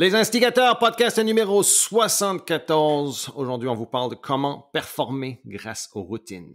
Les Instigateurs, podcast numéro 74. Aujourd'hui, on vous parle de comment performer grâce aux routines.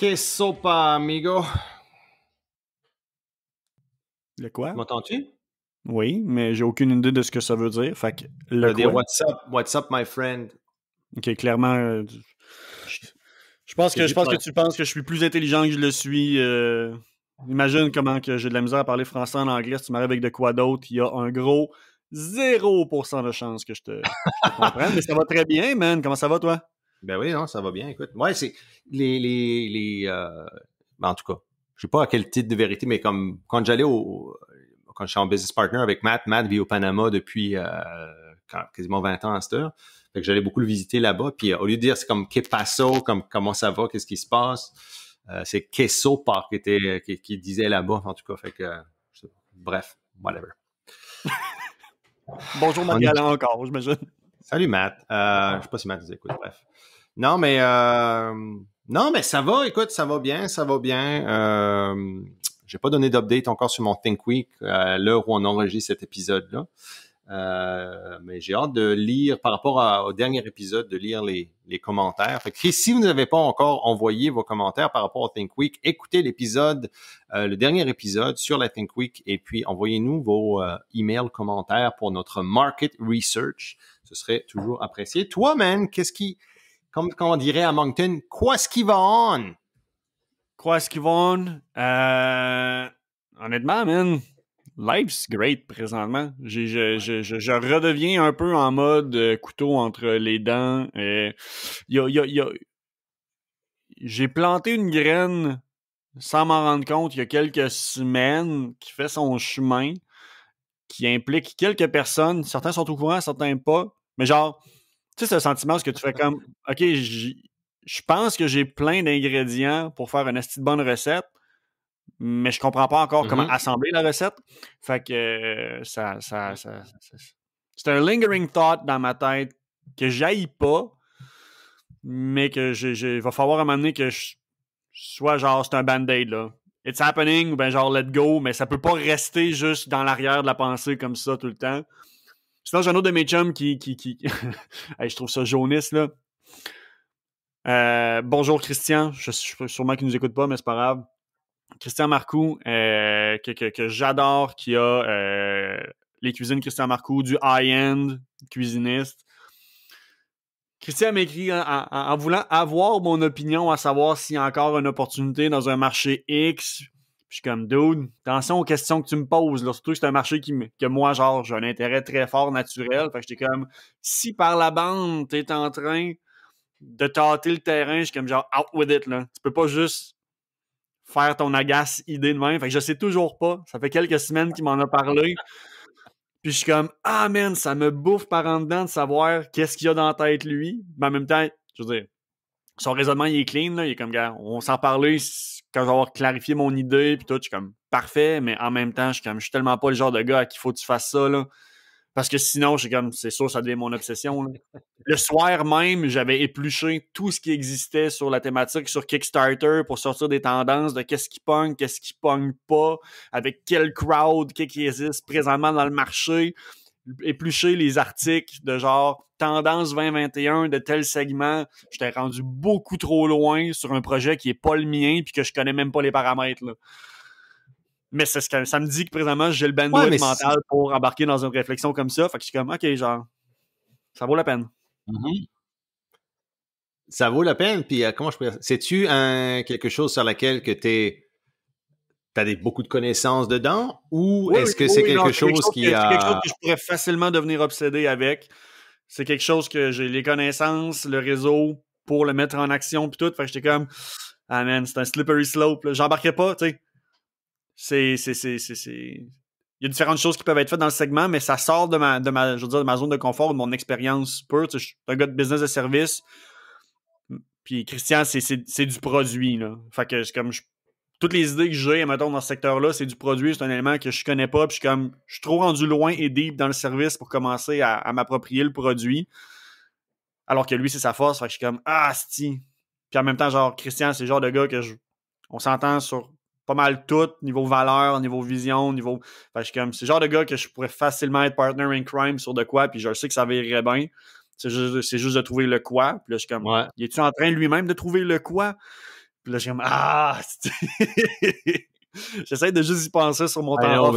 Qu'est-ce sopa, amigo? Le quoi? M'entends-tu? Oui, mais j'ai aucune idée de ce que ça veut dire. Fait que le quoi? what's up, what's my friend? Ok, clairement. Euh, je, pense que tu penses que je suis plus intelligent que je le suis. Euh, imagine comment que j'ai de la misère à parler français en anglais. Si tu m'arrives avec de quoi d'autre, il y a un gros 0% de chance que je te, comprenne. mais ça va très bien, man. Comment ça va, toi? Ben oui, non, ça va bien, écoute. Ouais, c'est les. les, les euh... ben, en tout cas, je sais pas à quel titre de vérité, mais comme quand j'allais au. Quand je suis en business partner avec Matt, Matt vit au Panama depuis euh, quasiment 20 ans à cette heure. Fait que j'allais beaucoup le visiter là-bas. Puis euh, au lieu de dire c'est comme que ça comme comment ça va, qu'est-ce qui se passe, euh, c'est qu'est-ce qui était euh, qui, disait là-bas en tout cas. Fait que bref, whatever. Bonjour Matt galant encore, j'imagine. Salut Matt. Euh, ah. je sais pas si Matt nous écoute, bref. Non, mais euh, non, mais ça va. Écoute, ça va bien, ça va bien. Euh, Je n'ai pas donné d'update encore sur mon Week euh, à l'heure où on enregistre cet épisode-là. mais j'ai hâte de lire, par rapport au dernier épisode, de lire les, commentaires. Fait si vous n'avez pas encore envoyé vos commentaires par rapport au Think Week, écoutez l'épisode, le dernier épisode sur la Think Week et puis envoyez-nous vos emails, commentaires pour notre market research. Ce serait toujours apprécié. Toi, man, qu'est-ce qui, comme on dirait à Moncton, quoi ce qui va on? Quoi ce qui va on? Euh, honnêtement, man, life's great présentement. Je, redeviens un peu en mode euh, couteau entre les dents. Et... Euh, j'ai planté une graine sans m'en rendre compte il y a quelques semaines qui fait son chemin, qui implique quelques personnes. Certains sont au courant, certains pas. Mais genre, tu sais, ce sentiment, ce que tu fais comme, OK, je pense que j'ai plein d'ingrédients pour faire une de bonne recette, mais je comprends pas encore comment mm-hmm. assembler la recette. Fait que euh, ça, ça, ça, c'est un lingering thought dans ma tête que j'aille pas, mais que il va falloir à un moment donné que je sois genre, c'est un band-aid, là. It's happening, ou ben genre, let go, mais ça peut pas rester juste dans l'arrière de la pensée comme ça tout le temps. Sinon, j'ai un autre de mes chums qui. je trouve ça jaunisse, là. Euh, bonjour Christian, je suis sûrement qu'il nous écoute pas, mais c'est pas grave. Christian Marcoux, euh, que, j'adore, qui a euh, les cuisines Christian Marcoux, du high-end cuisiniste. Christian m'écrit en, voulant avoir mon opinion à savoir s'il y a encore une opportunité dans un marché X je suis comme, dude, attention aux questions que tu me poses. Là. Surtout que c'est un marché qui, que moi, genre, j'ai un intérêt très fort naturel. Fait que j'étais comme, si par la bande, tu es en train de tâter le terrain, je suis comme, genre, out with it. Là. Tu peux pas juste faire ton agace idée de même. Fait que je sais toujours pas. Ça fait quelques semaines qu'il m'en a parlé. Puis je suis comme, ah man, ça me bouffe par en dedans de savoir qu'est-ce qu'il y a dans la tête lui. Mais en même temps, je veux dire, son raisonnement, il est clean. Il est comme, gars, on s'en parlait quand je avoir clarifié mon idée, puis tout. Je suis comme, parfait, mais en même temps, je suis comme, je suis tellement pas le genre de gars à qui faut que tu fasses ça. Parce que sinon, je comme, c'est sûr, ça devient mon obsession. Le soir même, j'avais épluché tout ce qui existait sur la thématique, sur Kickstarter, pour sortir des tendances de qu'est-ce qui pogne, qu'est-ce qui pogne pas, avec quel crowd, qu'est-ce qui existe présentement dans le marché éplucher les articles de genre tendance 2021 de tel segment, t'ai rendu beaucoup trop loin sur un projet qui n'est pas le mien puis que je connais même pas les paramètres. Mais c'est ça me dit que présentement j'ai le bandwidth mental pour embarquer dans une réflexion comme ça. Fait que je suis comme ok genre ça vaut la peine. Mm-hmm. Ça vaut la peine. Puis euh, comment je peux. C'est-tu hein, quelque chose sur laquelle que tu es T'as des, beaucoup de connaissances dedans ou est-ce que c'est quelque, chose qui que, a... quelque chose que je pourrais facilement devenir obsédé avec. C'est quelque chose que j'ai les connaissances, le réseau pour le mettre en action puis tout. Fait que j'étais comme ah man, c'est un slippery slope. J'embarquais pas, tu sais. C'est c'est c'est c'est il y a différentes choses qui peuvent être faites dans le segment, mais ça sort de ma, de ma, je veux dire, de ma zone de confort, de mon expérience peu Tu sais, je suis un gars de business de service. Puis Christian, c'est du produit. Là. Fait que comme toutes les idées que j'ai, mettons, dans ce secteur-là, c'est du produit, c'est un élément que je connais pas, puis je suis comme, je suis trop rendu loin et deep dans le service pour commencer à, m'approprier le produit. Alors que lui, c'est sa force, fait que je suis comme, ah, sti. Puis en même temps, genre, Christian, c'est le genre de gars que je, on s'entend sur pas mal tout, niveau valeur, niveau vision, niveau. Fait que je suis comme, c'est le genre de gars que je pourrais facilement être partner in crime sur de quoi, puis je sais que ça virerait bien. C'est juste, juste, de trouver le quoi. Puis là, je suis comme, ouais. il est-tu en train lui-même de trouver le quoi? Puis là, j'ai comme Ah! J'essaie de juste y penser sur mon ah temps off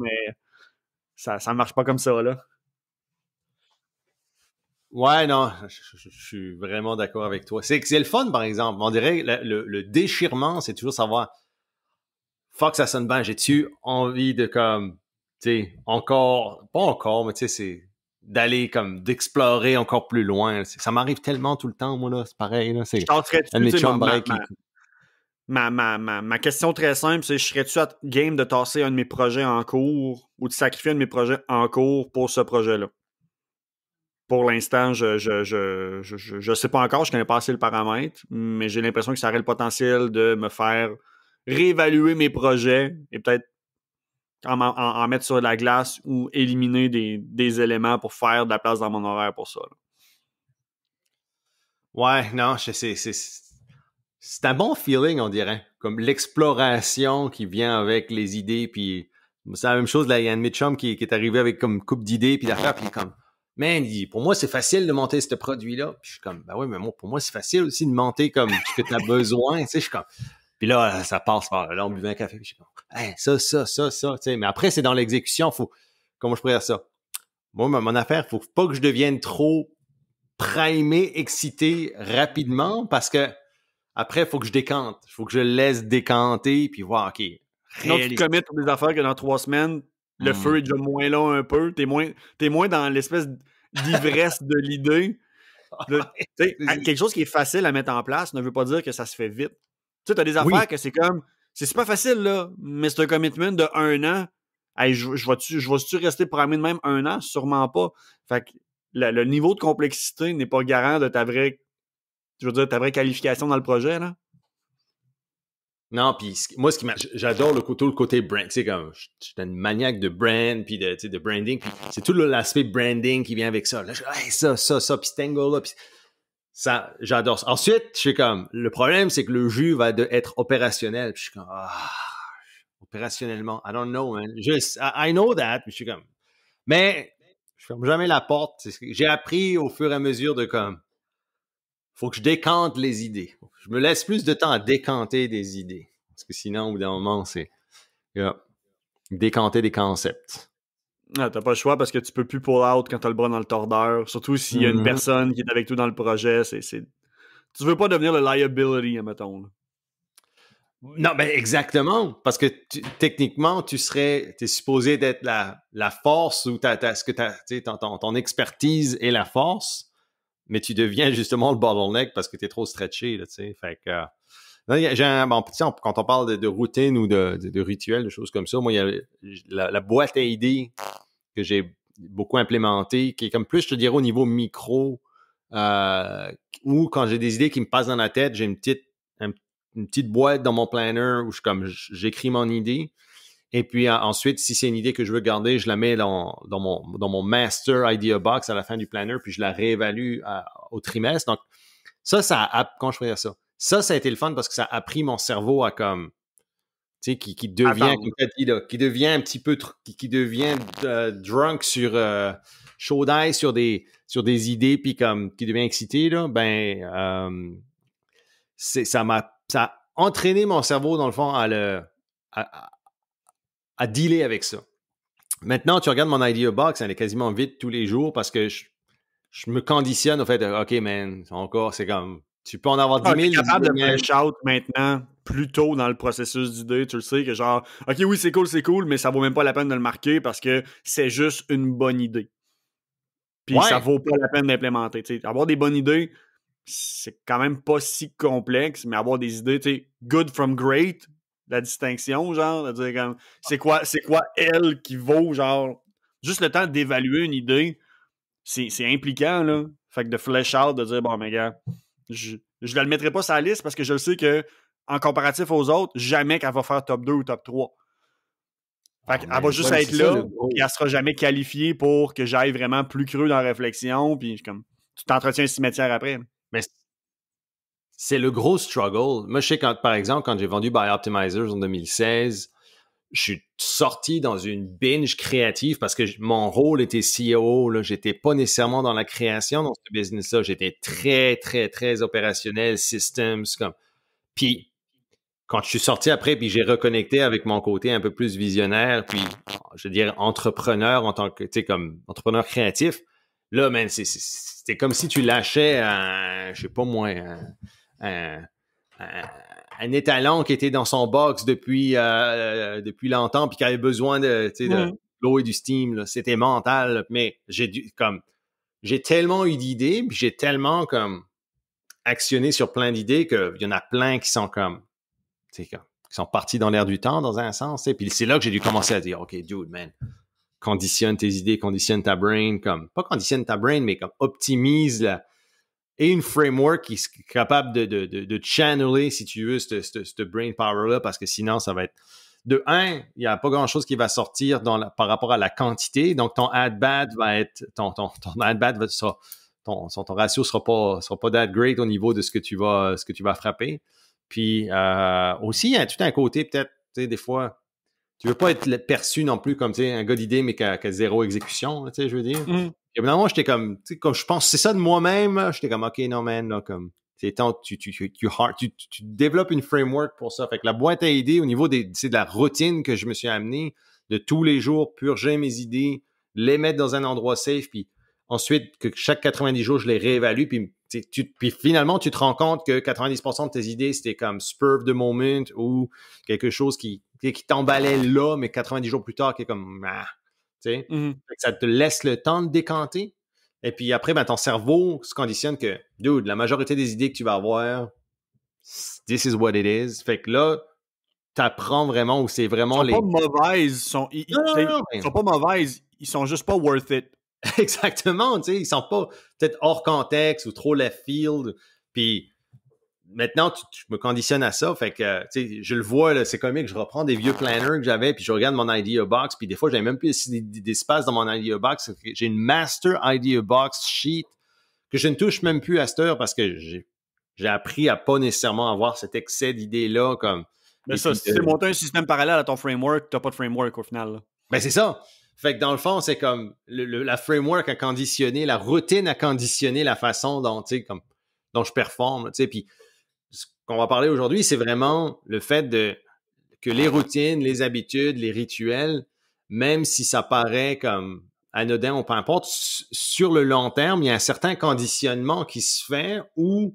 mais ça ne marche pas comme ça, là. Ouais, non, je, suis vraiment d'accord avec toi. C'est c'est le fun, par exemple. On dirait le, le, déchirement, c'est toujours savoir Fuck, ça sonne bien, j'ai-tu envie de comme tu sais, encore, pas encore, mais tu sais, c'est d'aller comme d'explorer encore plus loin. Ça m'arrive tellement tout le temps, moi là, c'est pareil là. C'est ma, ma, ma, ma, question très simple, c'est je serais-tu à game de tasser un de mes projets en cours ou de sacrifier un de mes projets en cours pour ce projet-là? Pour l'instant, je je, je, sais pas encore, je connais pas assez le paramètre, mais j'ai l'impression que ça aurait le potentiel de me faire réévaluer mes projets et peut-être en, mettre sur la glace ou éliminer des, éléments pour faire de la place dans mon horaire pour ça. Ouais, non, c'est un bon feeling, on dirait. Comme l'exploration qui vient avec les idées, puis c'est la même chose, de il y a un Mitchum qui, qui est arrivé avec comme coupe d'idées, puis d'affaires, puis comme, man, pour moi, c'est facile de monter ce produit-là. Puis je suis comme, ben oui, mais moi, pour moi, c'est facile aussi de monter comme ce que tu as besoin, tu sais, je suis comme, puis là, euh, ça passe par là, on buvait un café. je ça, ça, ça, ça. Mais après, c'est dans l'exécution. Faut, comment je pourrais dire ça? Moi, mon affaire, faut pas que je devienne trop primé, excité rapidement parce que après, faut que je décante. Il faut que je laisse décanter puis voir, OK. Sinon, tu te des affaires que dans trois semaines, le hmm. feu est déjà moins long un peu. T'es moins, es moins dans l'espèce d'ivresse de l'idée. quelque chose qui est facile à mettre en place ne veut pas dire que ça se fait vite. Tu sais, des affaires que c'est comme. C'est pas facile, là, mais c'est un commitment de un an. je, je vais-tu rester programmé de même un an? Sûrement pas. Fait que le niveau de complexité n'est pas garant de ta vraie. Je veux dire, ta vraie qualification dans le projet, là. Non, puis moi, ce qui j'adore le côté, le côté brand. sais, comme, je, suis un maniaque de brand, puis de, de branding. C'est tout l'aspect branding qui vient avec ça. je, ça, ça, ça, puis cet angle-là ça, j'adore Ensuite, je suis comme, le problème, c'est que le jus va de, être opérationnel. je suis comme, ah, opérationnellement, I don't know, man. Just, I, know that. Puis je suis comme, mais je ferme jamais la porte. J'ai appris au fur et à mesure de comme, faut que je décante les idées. Je me laisse plus de temps à décanter des idées. Parce que sinon, au bout d'un moment, c'est, décanter des concepts. Ah, t'as pas le choix parce que tu peux plus pull out quand t'as le bras dans le tordeur. Surtout s'il y a une mhm. personne qui est avec toi dans le projet. C'est, Tu veux pas devenir le liability, admettons. Non, mais exactement. Parce que techniquement, tu serais, es supposé d'être la, la, force ou t'as ce que Tu ton, ton, expertise est la force, mais tu deviens justement le bottleneck parce que tu es trop stretché. Là, fait que, euh, quand on parle de, routine ou de, rituel, de choses comme ça, moi, il y a la, boîte à idées que j'ai beaucoup implémentée, qui est comme plus, je te dirais, au niveau micro, où euh, ou quand j'ai des idées qui me passent dans la tête, j'ai une petite, une petite boîte dans mon planner où comme j'écris mon idée. Et puis ensuite, si c'est une idée que je veux garder, je la mets dans, mon, mon master idea box à la fin du planner, puis je la réévalue au trimestre. Donc, ça, ça, quand je fais ça, ça, ça a été le fun parce que ça a appris mon cerveau à comme tu sais, qui, devient, qui devient un petit peu, qui, devient euh, drunk sur euh, sur des, sur des idées, puis comme qui devient excité là, ben euh, ça m'a, ça a entraîné mon cerveau dans le fond à le, à, dealer avec ça. Maintenant, tu regardes mon idea box, elle est quasiment vide tous les jours parce que je, je me conditionne au fait, ok man, encore c'est comme tu peux en avoir 10 000. es capable de faire shout maintenant, plus tôt dans le processus d'idée tu le sais, que genre, OK, oui, c'est cool, c'est cool, mais ça vaut même pas la peine de le marquer parce que c'est juste une bonne idée. Puis ça ça vaut pas la peine d'implémenter. Avoir des bonnes idées, c'est quand même pas si complexe, mais avoir des idées, tu sais, good from great, la distinction, genre, ah. c'est quoi, c'est quoi elle qui vaut, genre, juste le temps d'évaluer une idée, c'est impliquant, là. Fait que de flesh out, de dire, bon, mais gars, je ne la mettrai pas sur la liste parce que je le sais que, en comparatif aux autres, jamais qu'elle va faire top 2 ou top 3. Fait ah, elle ben, va juste être là, et elle sera jamais qualifiée pour que j'aille vraiment plus creux dans la réflexion, puis comme, tu t'entretiens cimetière après. Mais c'est le gros struggle. Moi, je sais quand, par exemple, quand j'ai vendu Buy Optimizers en 2016, je suis sorti dans une binge créative parce que mon rôle était CEO. Là, j'étais pas nécessairement dans la création dans ce business-là. J'étais très, très, très opérationnel, systems, comme. Puis, quand je suis sorti après, puis j'ai reconnecté avec mon côté un peu plus visionnaire, puis, je veux dire, entrepreneur en tant que, tu sais, comme entrepreneur créatif, là, man, c'est comme si tu lâchais, un, je sais pas moi, un, un étalon qui était dans son box depuis, euh, euh, depuis longtemps puis qui avait besoin de, sais de l'eau et du steam. C'était mental, mais j'ai dû comme j'ai tellement eu d'idées, puis j'ai tellement comme actionné sur plein d'idées qu'il y en a plein qui sont comme, tu sais, qui sont partis dans l'air du temps dans un sens. Et puis c'est là que j'ai dû commencer à dire, OK, dude, man, conditionne tes idées, conditionne ta brain, comme, pas conditionne ta brain, mais comme optimise la, et une framework qui est capable de, de, de, channeler, si tu veux, ce brain power-là, parce que sinon, ça va être. De un, il n'y a pas grand-chose qui va sortir par rapport à la quantité. Donc, ton ad-bad va être. Ton, ton, ton sera, ton, ton, ratio ne sera pas, sera pas that great au niveau de ce que tu vas, ce que tu vas frapper. Puis euh, aussi, il y a tout un côté, peut-être, des fois, tu veux pas être perçu non plus comme un gars d'idées, mais qui a, zéro exécution, tu sais, je veux dire. Mm. Et maintenant j'étais comme, tu sais, je pense, c'est ça de moi-même, j'étais comme, OK, non, man, là, comme, c'est tu, tu, tu, tu, tu développes une framework pour ça. Fait que la boîte à idées, au niveau des, de la routine que je me suis amené, de tous les jours, purger mes idées, les mettre dans un endroit safe, puis ensuite, que chaque 90 jours, je les réévalue, puis tu, puis finalement, tu te rends compte que 90% de tes idées, c'était comme spurve de moment ou quelque chose qui, qui t'emballait là, mais 90 jours plus tard, qui est comme. Ah, Ça te laisse le temps de décanter. Et puis après, ben, ton cerveau se conditionne que, dude, la majorité des idées que tu vas avoir, this is what it is. Fait que là, t'apprends vraiment où c'est vraiment ils sont Pas mauvaises, sont, ils, sont pas mauvaises, ils sont juste pas worth it. Exactement, tu sais, ils sont pas peut-être hors contexte ou trop left field. Puis maintenant, tu, me conditionnes à ça. Fait que, euh, tu sais, je le vois, c'est comique. Je reprends des vieux planners que j'avais, puis je regarde mon Idea Box, puis des fois, j'ai même plus d'espace dans mon Idea Box. J'ai une Master Idea Box Sheet que je ne touche même plus à cette heure parce que j'ai appris à pas nécessairement avoir cet excès d'idées-là. comme Mais ça, si monter un système parallèle à ton framework, tu n'as pas de framework au final. Ben, c'est ça. Fait que dans le fond, c'est comme le, la framework a conditionné, la routine a conditionné la façon dont, comme, dont je performe. Puis ce qu'on va parler aujourd'hui, c'est vraiment le fait que les routines, les habitudes, les rituels, même si ça paraît comme anodin ou peu importe, sur le long terme, il y a un certain conditionnement qui se fait où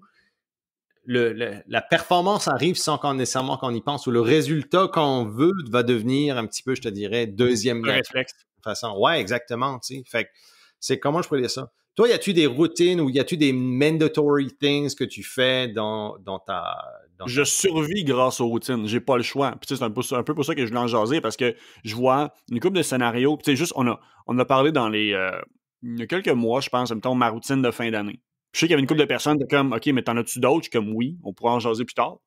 la performance arrive sans qu'on nécessairement qu'on y pense, ou le résultat qu'on veut va devenir un petit peu, je te dirais, deuxième réflexe. façon, ouais, exactement. Fait c'est comment je pourrais dire ça? Toi, y a-tu des routines ou y a-tu des mandatory things que tu fais dans, dans ta. je survie survis grâce aux routines. J'ai pas le choix. Puis, c'est un peu, pour ça que je voulais en jaser parce que je vois une couple de scénarios. Puis, juste, on a, on a parlé dans les. Euh, il y a quelques mois, je pense, temps, ma routine de fin d'année. Je sais qu'il y avait une couple de personnes qui comme, OK, mais t'en as-tu d'autres? comme, oui, on pourra en jaser plus tard.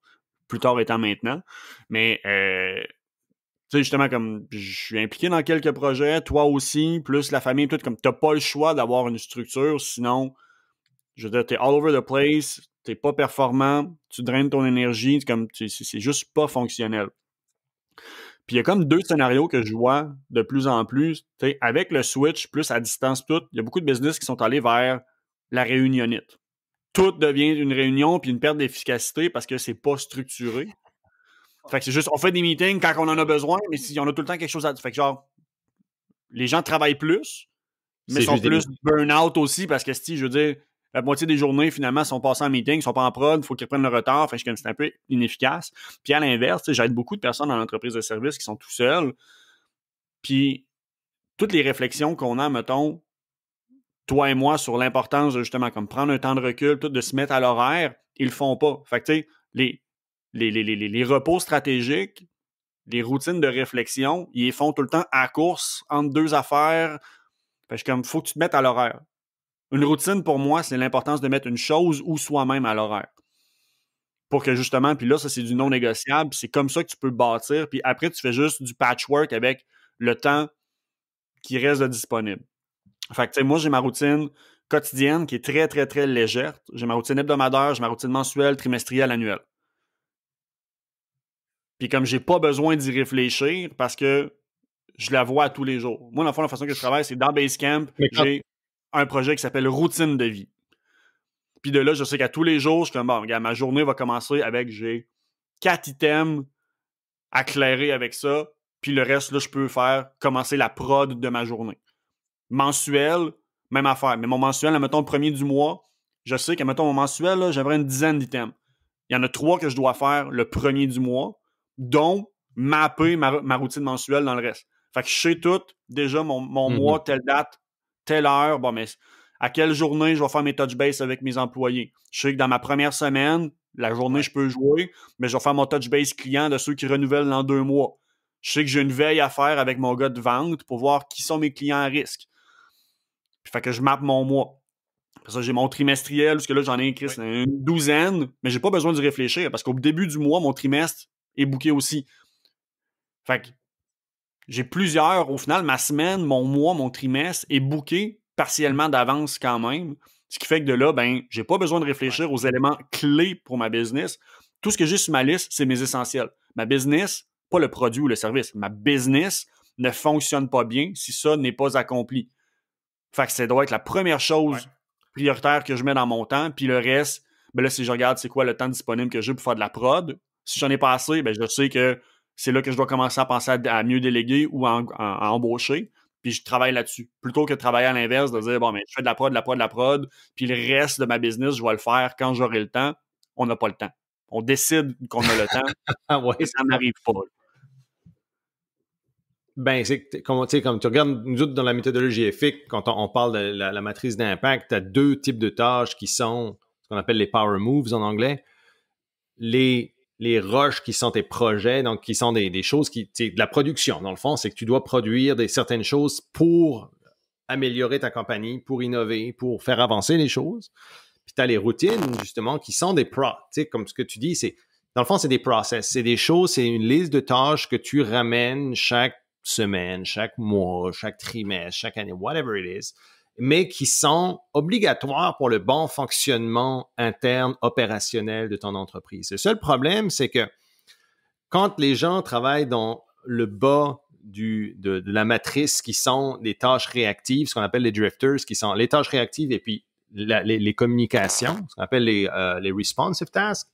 Plus tard étant maintenant. Mais. Euh, tu justement, comme je suis impliqué dans quelques projets, toi aussi, plus la famille, tout, comme t'as pas le choix d'avoir une structure, sinon, je veux dire, all over the place, t'es pas performant, tu draines ton énergie, comme c'est juste pas fonctionnel. Puis il y a comme deux scénarios que je vois de plus en plus. avec le switch, plus à distance, tout, il y a beaucoup de business qui sont allés vers la réunionnite. Tout devient une réunion puis une perte d'efficacité parce que c'est pas structuré. Fait que c'est juste, on fait des meetings quand on en a besoin, mais si on a tout le temps quelque chose à dire. Fait que genre, les gens travaillent plus, mais sont plus burn-out aussi parce que si, je veux dire, la moitié des journées, finalement, sont passées en meeting, sont pas en prod, il faut qu'ils prennent le retard. fait que c'est un peu inefficace. Puis à l'inverse, j'aide beaucoup de personnes dans l'entreprise de service qui sont tout seuls. Puis toutes les réflexions qu'on a, mettons, toi et moi, sur l'importance justement comme prendre un temps de recul, de se mettre à l'horaire, ils le font pas. Fait que tu sais, les, les, repos stratégiques, les routines de réflexion, ils font tout le temps à course, entre deux affaires. Fait que comme, faut que tu te mettes à l'horaire. Une routine, pour moi, c'est l'importance de mettre une chose ou soi-même à l'horaire. Pour que justement, puis là, ça, c'est du non négociable. C'est comme ça que tu peux bâtir. Puis après, tu fais juste du patchwork avec le temps qui reste disponible. Fait que, tu sais, moi, j'ai ma routine quotidienne qui est très, très, très légère. J'ai ma routine hebdomadaire, j'ai ma routine mensuelle, trimestrielle, annuelle. Puis comme j'ai pas besoin d'y réfléchir parce que je la vois tous les jours. Moi, dans la façon que je travaille, c'est dans Basecamp, j'ai un projet qui s'appelle Routine de vie. Puis de là, je sais qu'à tous les jours, je suis comme, bon, regarde, ma journée va commencer avec j'ai quatre items à clairer avec ça. Puis le reste, là, je peux faire commencer la prod de ma journée. Mensuel, même affaire. Mais mon mensuel, mettons le premier du mois, je sais qu'à, mettons, mon mensuel, j'avais une dizaine d'items. Il y en a trois que je dois faire le premier du mois. Donc, mapper ma, routine mensuelle dans le reste. Fait que je sais tout, déjà mon, mhm. mois, telle date, telle heure, bon, mais à quelle journée je vais faire mes touch base avec mes employés. Je sais que dans ma première semaine, la journée, je peux jouer, mais je vais faire mon touch base client de ceux qui renouvellent dans deux mois. Je sais que j'ai une veille à faire avec mon gars de vente pour voir qui sont mes clients à risque. fait que je mappe mon mois. ça, j'ai mon trimestriel, parce que là, j'en ai écrit une douzaine, mais j'ai pas besoin de réfléchir parce qu'au début du mois, mon trimestre, est booké aussi. Fait que j'ai plusieurs, au final, ma semaine, mon mois, mon trimestre est booké partiellement d'avance quand même. Ce qui fait que de là, ben, j'ai pas besoin de réfléchir aux éléments clés pour ma business. Tout ce que j'ai sur ma liste, c'est mes essentiels. Ma business, pas le produit ou le service, ma business ne fonctionne pas bien si ça n'est pas accompli. Fait que ça doit être la première chose prioritaire que je mets dans mon temps, puis le reste, ben là, si je regarde c'est quoi le temps disponible que j'ai pour faire de la prod, si j'en ai pas assez, ben, je sais que c'est là que je dois commencer à penser à, mieux déléguer ou à, embaucher. Puis je travaille là-dessus. Plutôt que de travailler à l'inverse, de dire, bon, mais je fais de la prod, de la prod, de la prod, puis le reste de ma business, je vais le faire quand j'aurai le temps. On n'a pas le temps. On décide qu'on a le temps. Ah et ça n'arrive pas. Ben, c'est comme, comme tu regardes, nous autres, dans la méthodologie EFIC, quand on, parle de la, la matrice d'impact, tu as deux types de tâches qui sont ce qu'on appelle les power moves en anglais. Les les rushs qui sont tes projets, donc qui sont des, choses qui. De la production, dans le fond, c'est que tu dois produire certaines choses pour améliorer ta compagnie, pour innover, pour faire avancer les choses. Puis tu as les routines, justement, qui sont des pro. Comme ce que tu dis, c'est. Dans le fond, c'est des process, c'est des choses, c'est une liste de tâches que tu ramènes chaque semaine, chaque mois, chaque trimestre, chaque année, whatever it is mais qui sont obligatoires pour le bon fonctionnement interne opérationnel de ton entreprise. Le seul problème, c'est que quand les gens travaillent dans le bas de, la matrice qui sont des tâches réactives, ce qu'on appelle les drifters, qui sont les tâches réactives et puis les, communications, ce qu'on appelle euh, les, responsive tasks,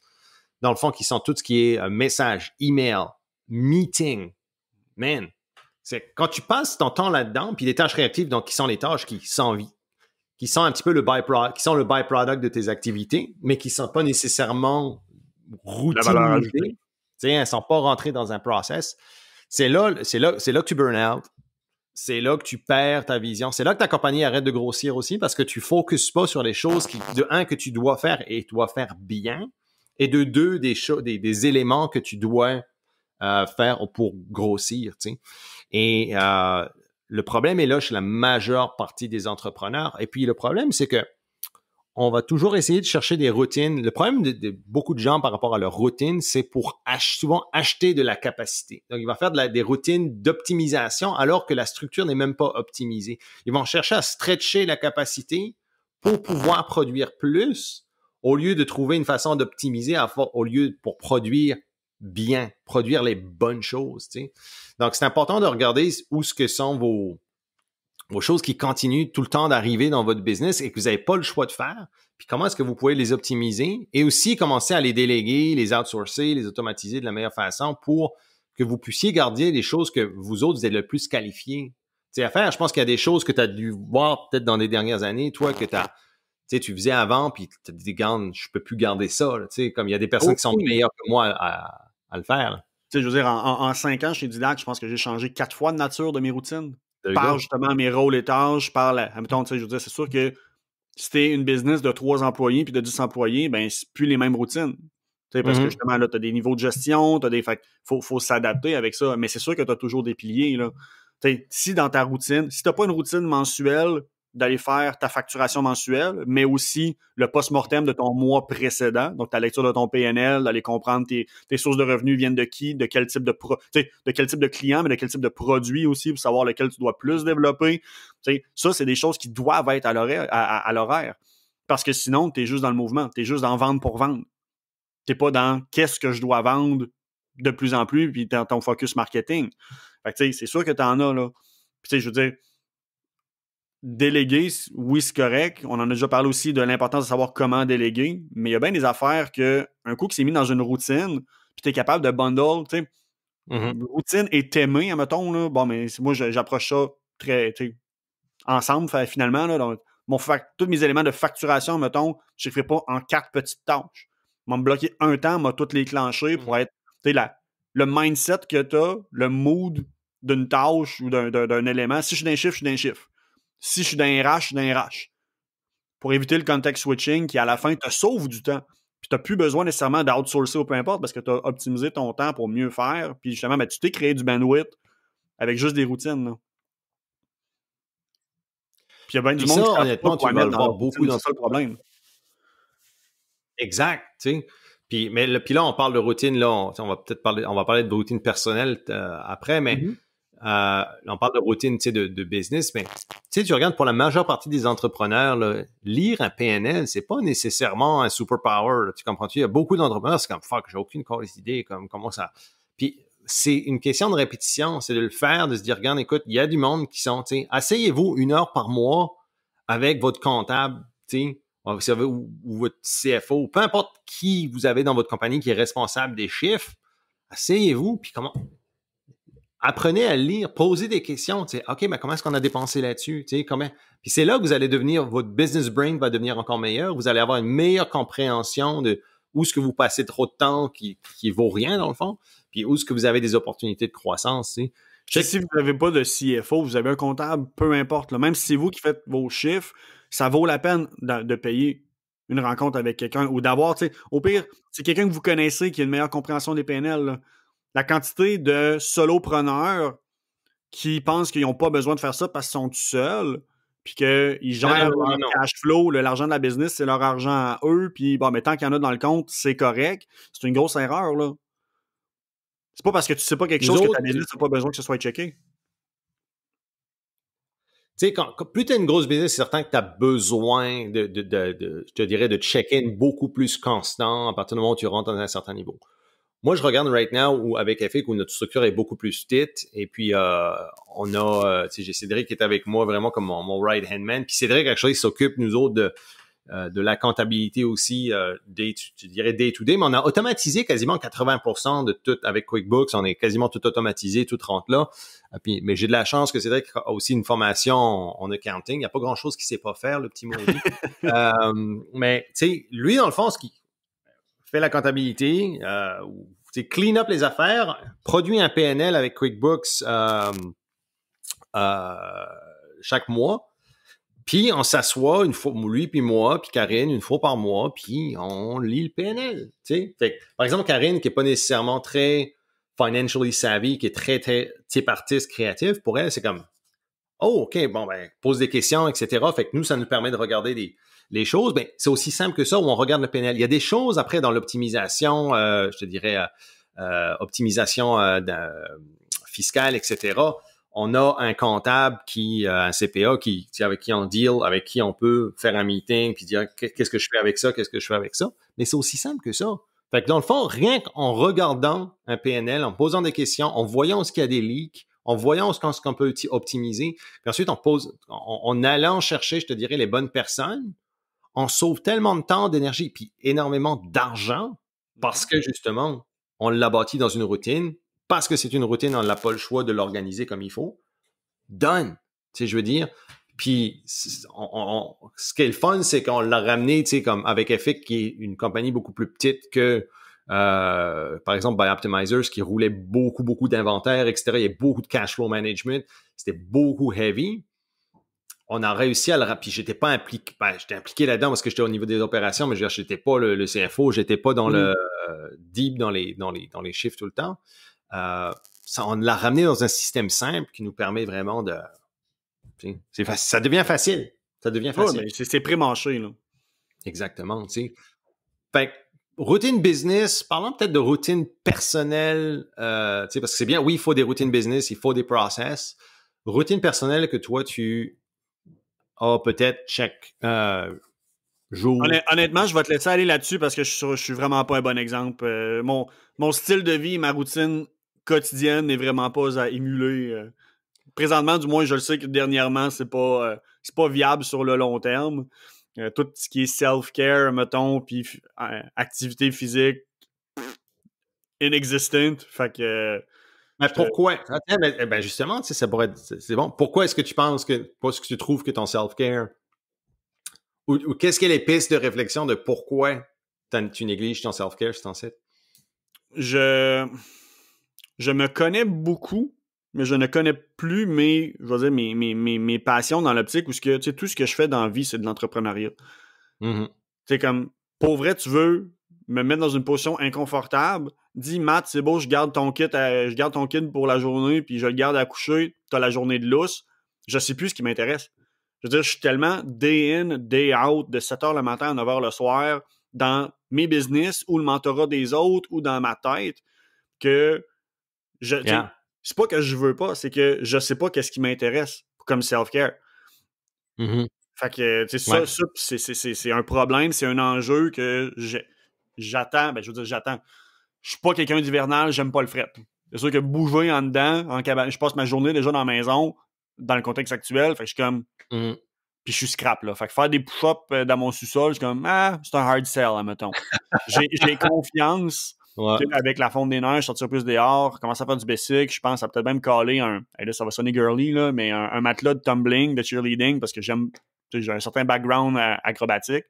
dans le fond, qui sont tout ce qui est euh, message, email, meeting. Man, c'est quand tu passes ton temps là-dedans, puis des tâches réactives, donc qui sont les tâches qui s'en qui sont un petit peu le byproduct, qui sont le de tes activités, mais qui ne sont pas nécessairement sais Elles ne sont pas rentrées dans un process. C'est là, c'est là, c'est là que tu burn out. C'est là que tu perds ta vision. C'est là que ta compagnie arrête de grossir aussi parce que tu focuses pas sur les choses de un, que tu dois faire et tu dois faire bien, et de deux, des, des, des éléments que tu dois euh, faire pour grossir. sais et euh, le problème est là chez la majeure partie des entrepreneurs. Et puis le problème, c'est que on va toujours essayer de chercher des routines. Le problème de, beaucoup de gens par rapport à leur routine, c'est pour souvent acheter de la capacité. Donc, ils vont faire des routines d'optimisation alors que la structure n'est même pas optimisée. Ils vont chercher à stretcher la capacité pour pouvoir produire plus au lieu de trouver une façon d'optimiser au lieu pour produire bien, produire les bonnes choses. Donc, c'est important de regarder où ce que sont vos, vos choses qui continuent tout le temps d'arriver dans votre business et que vous n'avez pas le choix de faire. Puis comment est-ce que vous pouvez les optimiser et aussi commencer à les déléguer, les outsourcer, les automatiser de la meilleure façon pour que vous puissiez garder les choses que vous autres, vous êtes le plus qualifié à faire. Je pense qu'il y a des choses que tu as dû voir peut-être dans les dernières années, toi, que tu tu faisais avant, puis tu te dis, je je peux plus garder ça. sais, comme il y a des personnes qui sont meilleures que moi à, à le faire. Tu sais, je veux dire, en, cinq ans chez Didac, je pense que j'ai changé quatre fois de nature de mes routines. Par justement mes rôles et tâches, par la. Mettons, tu sais, je veux dire, c'est sûr que si t'es une business de trois employés puis de 10 employés, ben, c'est plus les mêmes routines. Tu sais, parce que mm-hmm. justement, là, t'as des niveaux de gestion, t'as des. faut, faut s'adapter avec ça. Mais c'est sûr que tu as toujours des piliers, là. si dans ta routine, si t'as pas une routine mensuelle d'aller faire ta facturation mensuelle, mais aussi le post-mortem de ton mois précédent, donc ta lecture de ton PNL, d'aller comprendre tes, sources de revenus viennent de qui, de quel type de pro, de quel type de client, mais de quel type de produit aussi, pour savoir lequel tu dois plus développer. ça, c'est des choses qui doivent être à l'horaire, à, parce que sinon, tu es juste dans le mouvement, tu es juste dans vendre pour vendre. Tu pas dans qu'est-ce que je dois vendre de plus en plus, puis dans ton focus marketing. Fait que c'est sûr que tu en as, là. Puis je veux dire, déléguer, oui, c'est correct. On en a déjà parlé aussi de l'importance de savoir comment déléguer, mais il y a bien des affaires que un coup qui s'est mis dans une routine, puis tu es capable de bundle, tu sais. Mm-hmm. Routine est aimée, mettons là. Bon, mais moi, j'approche ça très, ensemble, finalement, Donc, mon tous mes éléments de facturation, mettons, je ne les pas en quatre petites tâches. Je bloquer un temps, m'a toutes les clencher pour mm-hmm. être, tu sais, le mindset que tu as, le mood d'une tâche ou d'un élément. Si je suis d'un chiffre, je suis d'un chiffre. Si je suis dans un rh je suis dans un Pour éviter le context switching qui, à la fin, te sauve du temps. Puis tu n'as plus besoin nécessairement d'outsourcer ou peu importe parce que tu as optimisé ton temps pour mieux faire. Puis justement, ben, tu t'es créé du bandwidth avec juste des routines. Puis il y a bien du monde ça, qui honnêtement, tu vas le voir beaucoup dans le problème. Exact, Puis, mais puis là, on parle de routine, là, on, va peut-être parler, on va parler de routine personnelle euh, après, mais mm-hmm. Euh, on parle de routine, tu sais, de, business, mais tu sais, tu regardes pour la majeure partie des entrepreneurs, lire un PNL, c'est pas nécessairement un superpower. tu comprends-tu? Il y a beaucoup d'entrepreneurs, c'est comme fuck, j'ai aucune idée, comme comment ça. Puis c'est une question de répétition, c'est de le faire, de se dire, regarde, écoute, il y a du monde qui sont, tu sais, asseyez-vous une heure par mois avec votre comptable, tu sais, ou, ou votre CFO, peu importe qui vous avez dans votre compagnie qui est responsable des chiffres, asseyez-vous, puis comment, apprenez à lire, posez des questions. Tu OK, mais comment est-ce qu'on a dépensé là-dessus? Tu sais, comment... Puis c'est là que vous allez devenir, votre business brain va devenir encore meilleur. Vous allez avoir une meilleure compréhension de où est-ce que vous passez trop de temps qui, qui vaut rien, dans le fond, puis où est-ce que vous avez des opportunités de croissance. Tu sais. Si vous n'avez pas de CFO, vous avez un comptable, peu importe. même si c'est vous qui faites vos chiffres, ça vaut la peine de, payer une rencontre avec quelqu'un ou d'avoir, au pire, c'est quelqu'un que vous connaissez qui a une meilleure compréhension des PNL la quantité de solopreneurs qui pensent qu'ils n'ont pas besoin de faire ça parce qu'ils sont tout seuls, puis qu'ils gèrent leur le cash flow, l'argent de la business, c'est leur argent à eux, puis bon, mais tant qu'il y en a dans le compte, c'est correct. C'est une grosse erreur, là. C'est pas parce que tu sais pas quelque chose que ta business n'a pas besoin que ce soit checké. Tu sais, quand, plus tu as une grosse business, c'est certain que tu as besoin de, je te dirais, de check-in beaucoup plus constant à partir du moment où tu rentres dans un certain niveau. Moi, je regarde Right Now où, avec FIC où notre structure est beaucoup plus petite. Et puis, euh, on a, euh, tu j'ai Cédric qui est avec moi vraiment comme mon, mon right-hand man. Puis Cédric, actually, il s'occupe, nous autres, de, euh, de la comptabilité aussi, day tu dirais day-to-day, mais on a automatisé quasiment 80% de tout avec QuickBooks. On est quasiment tout automatisé, tout rentre là. puis, mais j'ai de la chance que Cédric a aussi une formation en accounting. Il n'y a pas grand-chose qui ne sait pas faire, le petit maudit. mais tu sais, lui, dans le fond, ce qui, fais la comptabilité, euh, clean up les affaires, produit un PNL avec QuickBooks euh, euh, chaque mois. Puis on s'assoit une fois, lui puis moi, puis Karine, une fois par mois, puis on lit le PNL. par exemple, Karine, qui n'est pas nécessairement très financially savvy, qui est très, très type artiste créatif, pour elle, c'est comme Oh, OK, bon, ben, pose des questions, etc. Fait que nous, ça nous permet de regarder des, les choses, ben, c'est aussi simple que ça où on regarde le PNL. Il y a des choses après dans l'optimisation, euh, je te dirais, euh, euh optimisation euh, fiscale, etc. On a un comptable qui, un CPA qui, avec qui on deal, avec qui on peut faire un meeting, puis dire qu'est-ce que je fais avec ça, qu'est-ce que je fais avec ça. Mais c'est aussi simple que ça. Fait que dans le fond, rien qu'en regardant un PNL, en posant des questions, en voyant ce qu'il y a des leaks, en voyant ce qu'on peut optimiser, puis ensuite on pose, en, allant chercher, je te dirais, les bonnes personnes, on sauve tellement de temps, d'énergie, puis énormément d'argent parce mhm. que justement, on l'a bâti dans une routine, parce que c'est une routine, on n'a pas le choix de l'organiser comme il faut. Done. Tu sais, je veux dire. Puis, ce qui est le fun, c'est qu'on l'a ramené, tu sais, comme avec Effic, qui est une compagnie beaucoup plus petite que, euh, par exemple, by Optimizers, qui roulait beaucoup, beaucoup d'inventaire, etc. Il y a beaucoup de cash flow management. C'était beaucoup heavy on a réussi à le je J'étais pas impliqué, ben, j'étais impliqué là-dedans parce que j'étais au niveau des opérations, mais je n'étais pas le, CFO, CFO, j'étais pas dans mm. le euh, deep, dans les, dans les, dans les chiffres tout le temps. Euh, ça, on l'a ramené dans un système simple qui nous permet vraiment de. ça devient facile. Ça devient facile. c'est pré-manché, là. Exactement, tu sais. Fait routine business, parlons peut-être de routine personnelle, euh, tu sais, parce que c'est bien, oui, il faut des routines business, il faut des process. Routine personnelle que toi, tu ah peut-être chaque euh, jour. Honnêtement, je vais te laisser aller là-dessus parce que je, je suis vraiment pas un bon exemple. Euh, mon, mon style de vie, ma routine quotidienne n'est vraiment pas à émuler. Euh. présentement, du moins, je le sais que dernièrement, c'est pas, pas viable sur le long terme. tout ce qui est self-care, mettons, puis activité physique, inexistante, Fait que mais pourquoi? Eh ben, justement, ça pourrait c'est bon. Pourquoi est-ce que tu penses que, parce que tu trouves que ton self-care, ou, qu'est-ce qu'elle les pistes de réflexion de pourquoi tu négliges ton self-care, c'est en Je, je me connais beaucoup, mais je ne connais plus mes, je mes, passions dans l'optique où ce que, tu sais, tout ce que je fais dans la vie, c'est de l'entrepreneuriat. c'est mmh comme, pour tu veux me mettre dans une position inconfortable, dis Matt, c'est beau, je garde ton kit, euh, je garde ton kit pour la journée, puis je le garde à coucher, t'as la journée de lousse, je sais plus ce qui m'intéresse. Je veux dire, je suis tellement day in, day out, de 7h le matin à 9h le soir, dans mes business ou le mentorat des autres ou dans ma tête, que je. sais pas que je veux pas, c'est que je sais pas qu'est-ce qui m'intéresse comme self-care. Mm-hmm. Fait que, tu sais, ça c'est un problème, c'est un enjeu que j'attends, ben, je veux dire, j'attends je suis pas quelqu'un d'hivernal, j'aime pas le fret. C'est sûr que bouger en dedans, en cabane, je passe ma journée déjà dans la maison, dans le contexte actuel, je suis comme. Mm. Puis je suis scrap, là. faire des push-ups euh, dans mon sous-sol, je suis comme, ah, c'est un hard sell, mettons. J'ai confiance. Avec la fonte des neiges, sortir plus dehors, commencer à faire du basic, je pense à peut-être même coller un. là, ça va sonner girly, là, mais un, matelas de tumbling, de cheerleading, parce que j'aime. J'ai un certain background euh, acrobatique.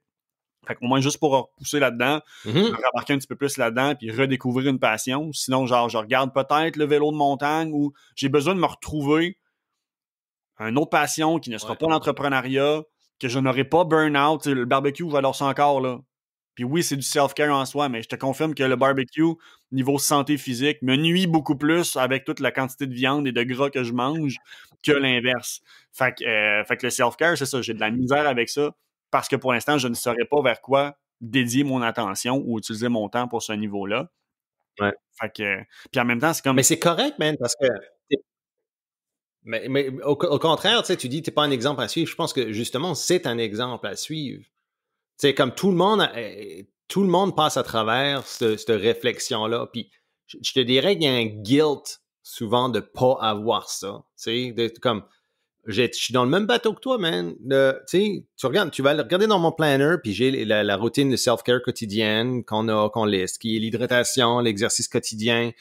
Fait au moins juste pour repousser là-dedans, mm-hmm. me remarquer un petit peu plus là-dedans, puis redécouvrir une passion. Sinon, genre, je regarde peut-être le vélo de montagne ou j'ai besoin de me retrouver une autre passion qui ne sera pas l'entrepreneuriat, que je n'aurai pas burn-out. Le barbecue, va ça encore, là. Puis oui, c'est du self-care en soi, mais je te confirme que le barbecue, niveau santé physique, me nuit beaucoup plus avec toute la quantité de viande et de gras que je mange que l'inverse. Fait, euh, fait que le self-care, c'est ça, j'ai de la misère avec ça parce que pour l'instant, je ne saurais pas vers quoi dédier mon attention ou utiliser mon temps pour ce niveau-là. puis en même temps, c'est comme. Mais c'est correct, man, parce que. Mais, au, contraire, tu dis, tu n'es pas un exemple à suivre. Je pense que justement, c'est un exemple à suivre. C'est comme tout le monde, eh, tout le monde passe à travers cette, réflexion-là. Puis je, te dirais qu'il y a un guilt souvent de ne pas avoir ça. Tu sais, comme je suis dans le même bateau que toi, man. tu regardes, tu vas regarder dans mon planner, puis j'ai la, routine de self-care quotidienne qu'on a, qu'on liste, qui est l'hydratation, l'exercice quotidien,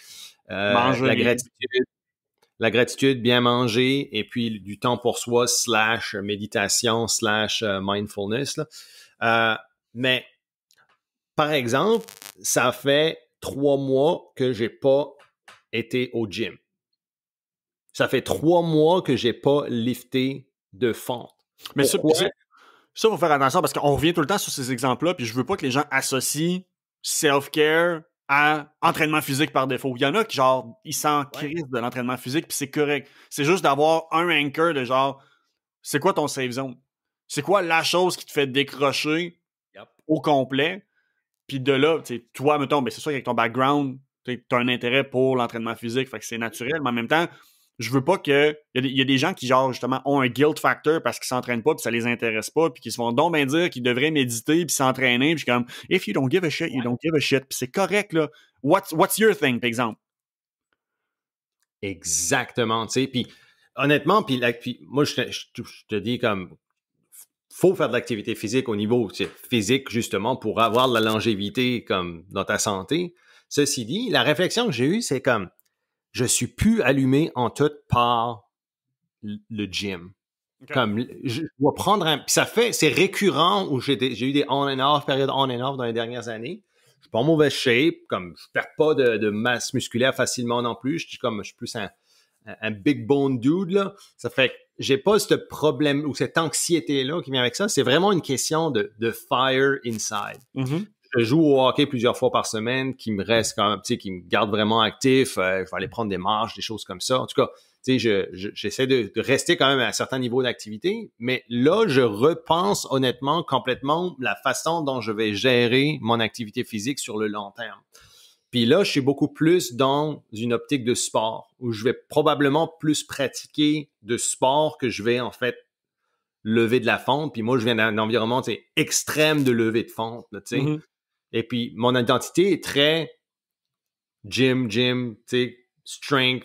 euh, la gratitude, la gratitude, bien manger, et puis du temps pour soi slash méditation slash euh, mindfulness. Euh, mais par exemple, ça fait trois mois que j'ai pas été au gym. Ça fait trois mois que j'ai pas lifté de fente. » Mais ça, ça, faut faire attention parce qu'on revient tout le temps sur ces exemples-là, puis je veux pas que les gens associent self-care à entraînement physique par défaut. Il y en a qui, genre, ils de l'entraînement physique, puis c'est correct. C'est juste d'avoir un anchor de genre, c'est quoi ton save zone? C'est quoi la chose qui te fait décrocher au complet? Puis de là, toi, mettons, mais ben, c'est sûr qu'avec ton background, tu as un intérêt pour l'entraînement physique, fait que c'est naturel, mais en même temps, je veux pas que. Il y, a des gens qui, genre, justement, ont un guilt factor parce qu'ils s'entraînent pas, puis ça les intéresse pas, puis qu'ils se font donc bien dire qu'ils devraient méditer, puis s'entraîner, puis comme, if you don't give a shit, you don't give a shit, puis c'est correct, là. What's, what's your thing, par exemple? Exactement, tu sais. Puis honnêtement, puis, moi, je te, je, te, dis comme, faut faire de l'activité physique au niveau physique, justement, pour avoir de la longévité comme dans ta santé. Ceci dit, la réflexion que j'ai eue, c'est comme, je suis plus allumé en tout par le gym. Comme je dois prendre un. ça fait, c'est récurrent où j'ai, eu des on and off, périodes on and off dans les dernières années. Je suis pas en mauvaise shape, comme je perds pas de, masse musculaire facilement non plus. Je suis comme je suis plus un, big bone dude là. Ça fait que j'ai pas ce problème ou cette anxiété là qui vient avec ça. C'est vraiment une question de, fire inside. Mm-hmm je joue au hockey plusieurs fois par semaine, qui me reste quand même, tu sais, qui me garde vraiment actif. Il euh, je aller prendre des marches, des choses comme ça. En tout cas, tu sais, j'essaie de, rester quand même à un certain niveau d'activité. Mais là, je repense honnêtement complètement la façon dont je vais gérer mon activité physique sur le long terme. Puis là, je suis beaucoup plus dans une optique de sport, où je vais probablement plus pratiquer de sport que je vais en fait lever de la fonte. Puis moi, je viens d'un environnement extrême de lever de fonte. tu sais. Mm-hmm. Et puis, mon identité est très gym, gym, tu sais, strength.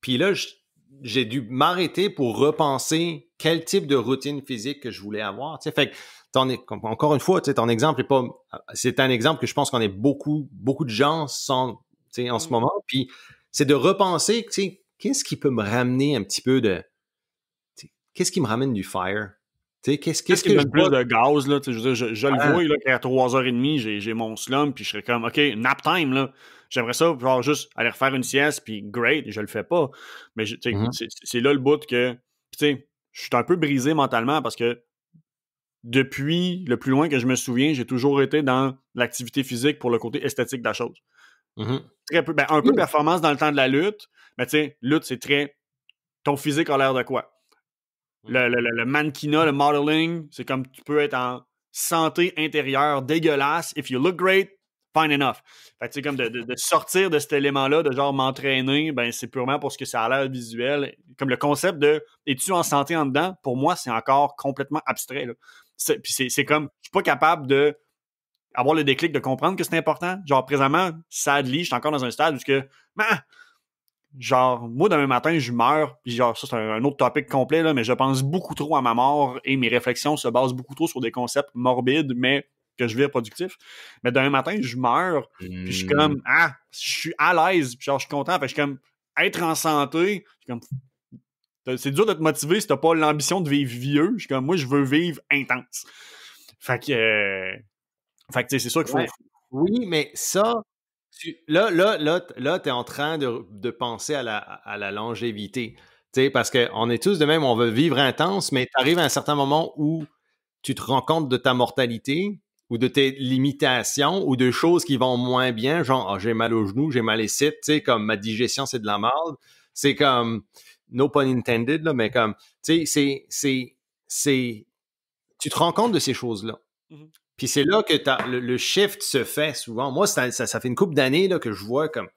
Puis là, j'ai dû m'arrêter pour repenser quel type de routine physique que je voulais avoir. Tu sais, fait que, encore une fois, tu sais, ton exemple n'est pas, c'est un exemple que je pense qu'on est beaucoup, beaucoup de gens sont, tu sais, en ce mmh. moment. Puis, c'est de repenser, tu sais, qu'est-ce qui peut me ramener un petit peu de, qu'est-ce qui me ramène du fire? Qu'est-ce qui me que, plus de gaz, Je, le ah. vois, là, qu'à 3h30, j'ai mon slum, puis je serais comme, OK, nap time, là. J'aimerais ça, pouvoir juste aller refaire une sieste, puis great, je le fais pas. Mais mm-hmm. c'est là le bout que, je suis un peu brisé mentalement parce que depuis le plus loin que je me souviens, j'ai toujours été dans l'activité physique pour le côté esthétique de la chose. Mm-hmm. peu, ben, un peu performance dans le temps de la lutte, mais tu sais, lutte, c'est très. Ton physique a l'air de quoi? Le, le, le, le modeling, c'est comme tu peux être en santé intérieure dégueulasse. If you look great, fine enough. Fait que, comme de, de, de, sortir de cet élément-là, de genre m'entraîner, ben c'est purement pour ce que ça a l'air visuel. Comme le concept de es-tu en santé en dedans, pour moi, c'est encore complètement abstrait. C'est, puis c'est, comme, je suis pas capable de avoir le déclic de comprendre que c'est important. Genre, présentement, sadly, je suis encore dans un stade où que, ben, genre, moi, demain matin, je meurs, puis genre, ça, c'est un, autre topic complet, là, mais je pense beaucoup trop à ma mort et mes réflexions se basent beaucoup trop sur des concepts morbides, mais que je vis productif. Mais demain matin, je meurs, puis je suis hmm. comme, ah, je suis à l'aise, puis genre, je suis content, fait je suis comme, être en santé, c'est dur d'être motivé si t'as pas l'ambition de vivre vieux. Je suis comme, moi, je veux vivre intense. Fait que, euh, fait que, c'est ça qu'il faut. Oui, mais ça, là, là, là, tu es en train de, penser à la, à la longévité. Parce qu'on est tous de même, on veut vivre intense, mais tu arrives à un certain moment où tu te rends compte de ta mortalité ou de tes limitations ou de choses qui vont moins bien, genre ah, j'ai mal au genou, j'ai mal ici, tu sais, comme ma digestion, c'est de la merde. C'est comme, no pun intended, mais comme, tu sais, c'est, tu te rends compte de ces choses-là. Mmh puis c'est là que le, le, shift se fait souvent. Moi, ça, fait une couple d'années que je vois comme.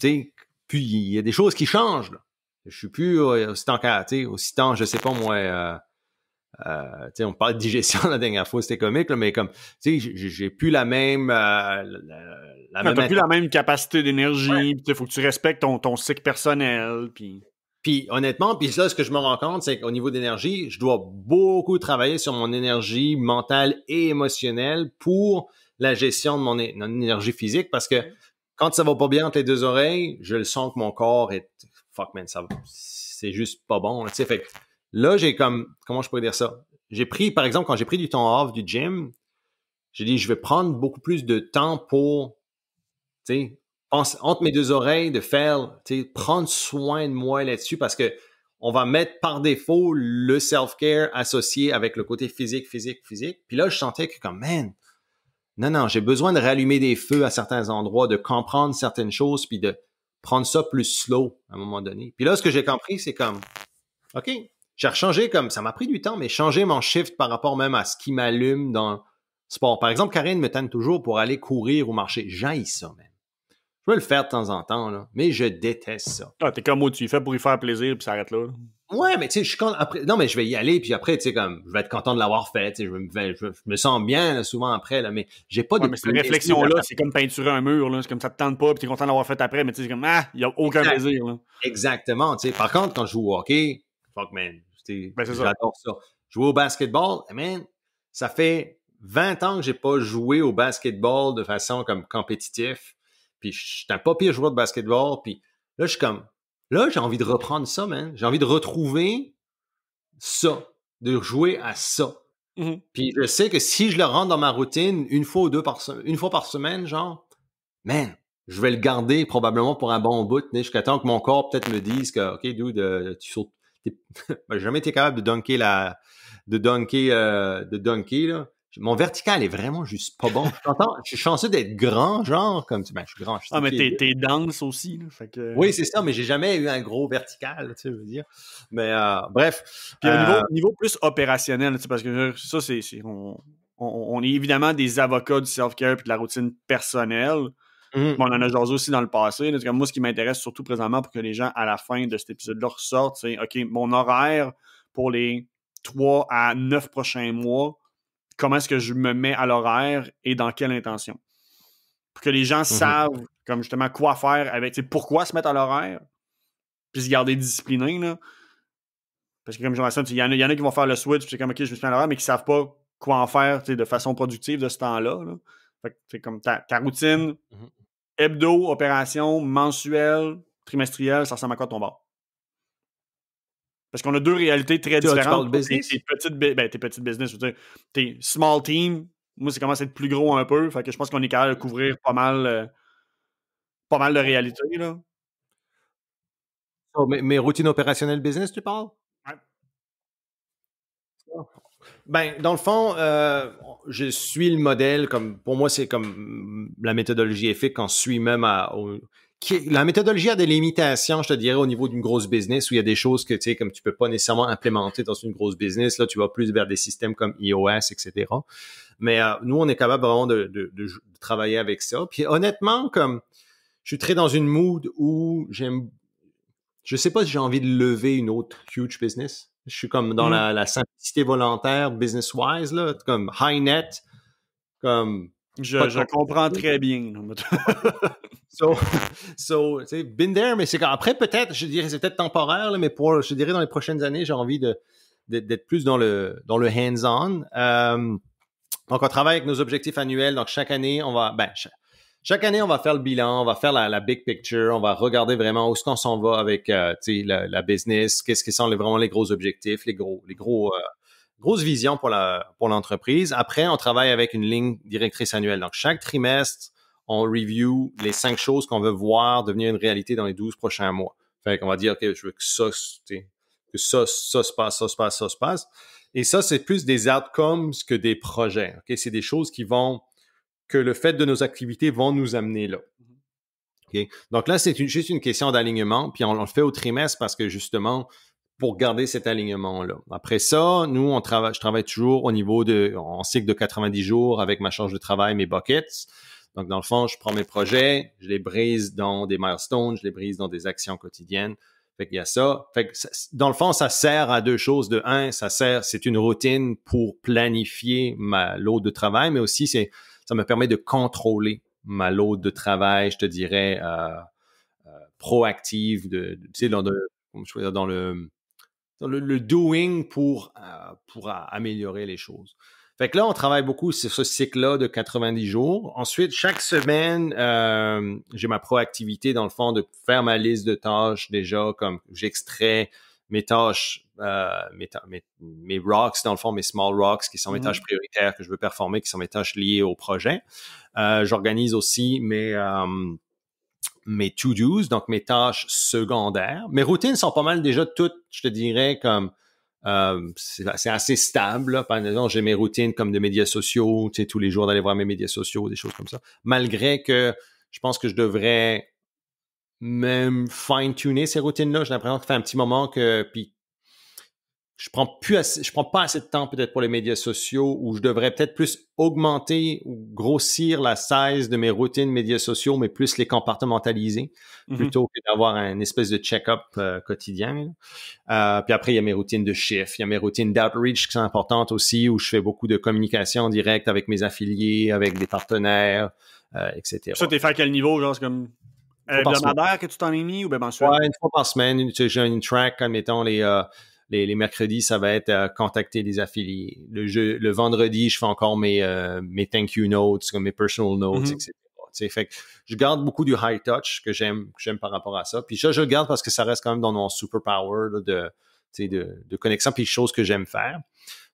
Puis il y a des choses qui changent. Là. Je suis plus euh, aussi tant qu'à, aussi tant, je sais pas moi. Euh, euh on parle de digestion la dernière fois, c'était comique, mais comme, tu sais, j'ai plus la même. Euh, la, même plus la même capacité d'énergie, il faut que tu respectes ton, ton cycle personnel. Puis... Puis honnêtement, puis là, ce que je me rends compte, c'est qu'au niveau d'énergie, je dois beaucoup travailler sur mon énergie mentale et émotionnelle pour la gestion de mon, énergie physique parce que quand ça va pas bien entre les deux oreilles, je le sens que mon corps est fuck man, ça c'est juste pas bon. sais, fait que là, j'ai comme comment je pourrais dire ça J'ai pris par exemple quand j'ai pris du temps off du gym, j'ai dit je vais prendre beaucoup plus de temps pour tu sais entre mes deux oreilles de faire, prendre soin de moi là-dessus parce que on va mettre par défaut le self-care associé avec le côté physique, physique, physique. Puis là, je sentais que comme, man, non, non, j'ai besoin de rallumer des feux à certains endroits, de comprendre certaines choses, puis de prendre ça plus slow à un moment donné. Puis là, ce que j'ai compris, c'est comme, OK, j'ai rechangé comme, ça m'a pris du temps, mais changer mon shift par rapport même à ce qui m'allume dans sport. Par exemple, Karine me tente toujours pour aller courir ou marcher. J'aille ça, même. Je veux le faire de temps en temps, là, mais je déteste ça. Ah, t'es comme moi, tu y fais pour y faire plaisir, puis ça arrête là. Ouais, mais tu sais, je suis content. Après... Non, mais je vais y aller, puis après, tu sais, comme, je vais être content de l'avoir fait. Je me... Ben, je me, sens bien souvent après, là, mais j'ai pas ouais, de. cette réflexion-là, c'est comme peinturer un mur, là. C'est comme ça te tente pas, puis t'es content de l'avoir fait après, mais tu sais, comme, ah, il n'y a aucun plaisir, Exactement, tu sais. Par contre, quand je joue au hockey, fuck, man. Ben, J'adore ça. ça. Jouer au basketball, man, ça fait 20 ans que j'ai pas joué au basketball de façon comme compétitive puis suis un pas pire joueur de basketball. Puis là, je suis comme, là, j'ai envie de reprendre ça, man. J'ai envie de retrouver ça, de jouer à ça. Mhm. Puis je sais que si je le rentre dans ma routine une fois ou deux par semaine, une fois par semaine, genre, man, je vais le garder probablement pour un bon bout, jusqu'à temps que mon corps peut-être me dise que, OK, dude, euh, tu sautes. Ben, j'ai jamais été capable de dunker la, de dunker, euh, de dunker, là mon vertical est vraiment juste pas bon. Je suis chanceux d'être grand, genre, comme tu ben, je suis grand. ah, mais t'es, dense aussi. Oui, c'est ça, mais j'ai jamais eu un gros vertical, tu je veux dire. Mais euh, bref. Puis au niveau, euh plus opérationnel, parce que euh, ça, c'est. on, est évidemment des avocats du self-care et de la routine personnelle. Mmh. on en a jasé aussi dans le passé. moi, ce qui m'intéresse surtout présentement pour que les gens, à la fin de cet épisode-là, ressortent, c'est OK, mon horaire pour les trois à 9 prochains mois comment est-ce que je me mets à l'horaire et dans quelle intention. Pour que les gens mhm. savent, comme justement, quoi faire avec, pourquoi se mettre à l'horaire, puis se garder discipliné. Parce que, comme je disais, il y, en a qui vont faire le switch, c'est comme, OK, je me suis à l'horaire, mais qui ne savent pas quoi en faire de façon productive de ce temps-là. Là. C'est comme ta, routine mhm. hebdo, opération, mensuelle, trimestrielle, ça ressemble à quoi ton bord? Parce qu'on a deux réalités très différentes. Tes, tes, petites, ben, business, tu tes small team, moi, ça commence à être plus gros un peu. Fait que je pense qu'on est capable de couvrir pas mal, euh, pas mal de réalités. Là. Oh, mais, routine opérationnelle business, tu parles? Ouais. Oh. Ben, dans le fond, euh, je suis le modèle. Comme, pour moi, c'est comme mm, la méthodologie EFIC qu'on suit même à, la méthodologie a des limitations, je te dirais, au niveau d'une grosse business où il y a des choses que, tu sais, comme tu peux pas nécessairement implémenter dans une grosse business. Là, tu vas plus vers des systèmes comme iOS, etc. Mais euh, nous, on est capable vraiment de, travailler avec ça. Puis honnêtement, comme je suis très dans une mood où j'aime, je sais pas si j'ai envie de lever une autre huge business. Je suis comme dans mm. la, la, simplicité volontaire, business-wise, là, comme high net, comme je, comprends très bien. so, so been there, mais c'est après, peut-être, je dirais, c'est peut-être temporaire, mais pour, je dirais, dans les prochaines années, j'ai envie de, d'être plus dans le, dans le hands-on. Euh, donc, on travaille avec nos objectifs annuels. Donc, chaque année, on va, ben, chaque, année, on va faire le bilan, on va faire la, big picture, on va regarder vraiment où est-ce qu'on s'en va avec, euh, la, business, qu'est-ce qui sont vraiment les gros objectifs, les gros, les gros, euh, grosse vision pour la pour l'entreprise. Après, on travaille avec une ligne directrice annuelle. Donc, chaque trimestre, on review les cinq choses qu'on veut voir devenir une réalité dans les 12 prochains mois. Fait qu'on va dire, OK, je veux que ça, que ça, ça se passe, ça se passe, ça se passe. Et ça, c'est plus des outcomes que des projets. OK? C'est des choses qui vont, que le fait de nos activités vont nous amener là. Mm-hmm. OK? Donc là, c'est juste une question d'alignement. Puis on, le fait au trimestre parce que justement, pour garder cet alignement-là. Après ça, nous, on travaille, je travaille toujours au niveau de, en cycle de 90 jours avec ma charge de travail, mes buckets. Donc, dans le fond, je prends mes projets, je les brise dans des milestones, je les brise dans des actions quotidiennes. Fait qu'il y a ça. Fait que dans le fond, ça sert à deux choses. De un, ça sert, c'est une routine pour planifier ma load de travail, mais aussi c'est, ça me permet de contrôler ma load de travail, je te dirais, euh, euh proactive, de, tu sais, dans, dans le, le, doing pour, euh, pour améliorer les choses. Fait que là, on travaille beaucoup sur ce cycle-là de 90 jours. Ensuite, chaque semaine, euh, j'ai ma proactivité dans le fond de faire ma liste de tâches déjà, comme j'extrais mes tâches, euh, mes, rocks, dans le fond, mes small rocks, qui sont mes mmh tâches prioritaires que je veux performer, qui sont mes tâches liées au projet. J'organise aussi mes, mes to-dos, donc mes tâches secondaires. Mes routines sont pas mal déjà toutes, je te dirais, comme euh, c'est assez stable. Par exemple, j'ai mes routines comme de médias sociaux, tu sais, tous les jours d'aller voir mes médias sociaux, des choses comme ça. Malgré que je pense que je devrais même fine-tuner ces routines-là. J'ai l'impression que ça fait un petit moment que, je prends plus je prends pas assez de temps peut-être pour les médias sociaux où je devrais peut-être plus augmenter ou grossir la size de mes routines médias sociaux, mais plus les compartimentaliser mm-hmm. plutôt que d'avoir un espèce de check-up euh, quotidien. Euh, puis après, il y a mes routines de chiffres, il y a mes routines d'outreach qui sont importantes aussi où je fais beaucoup de communication directe avec mes affiliés, avec des partenaires, euh, etc. Ça, es fait à quel niveau? Genre, c'est comme hebdomadaire que tu t'en es mis ou bien mensuel? Ouais, une fois par semaine, j'ai une track, admettons, les les, mercredis, ça va être euh, contacter les affiliés. Le, le vendredi, je fais encore mes, euh, mes thank you notes, mes personal notes, mhm. etc. fait que je garde beaucoup du high touch que j'aime j'aime par rapport à ça. Puis ça, je le garde parce que ça reste quand même dans mon superpower power de, de, de connexion, puis chose que j'aime faire.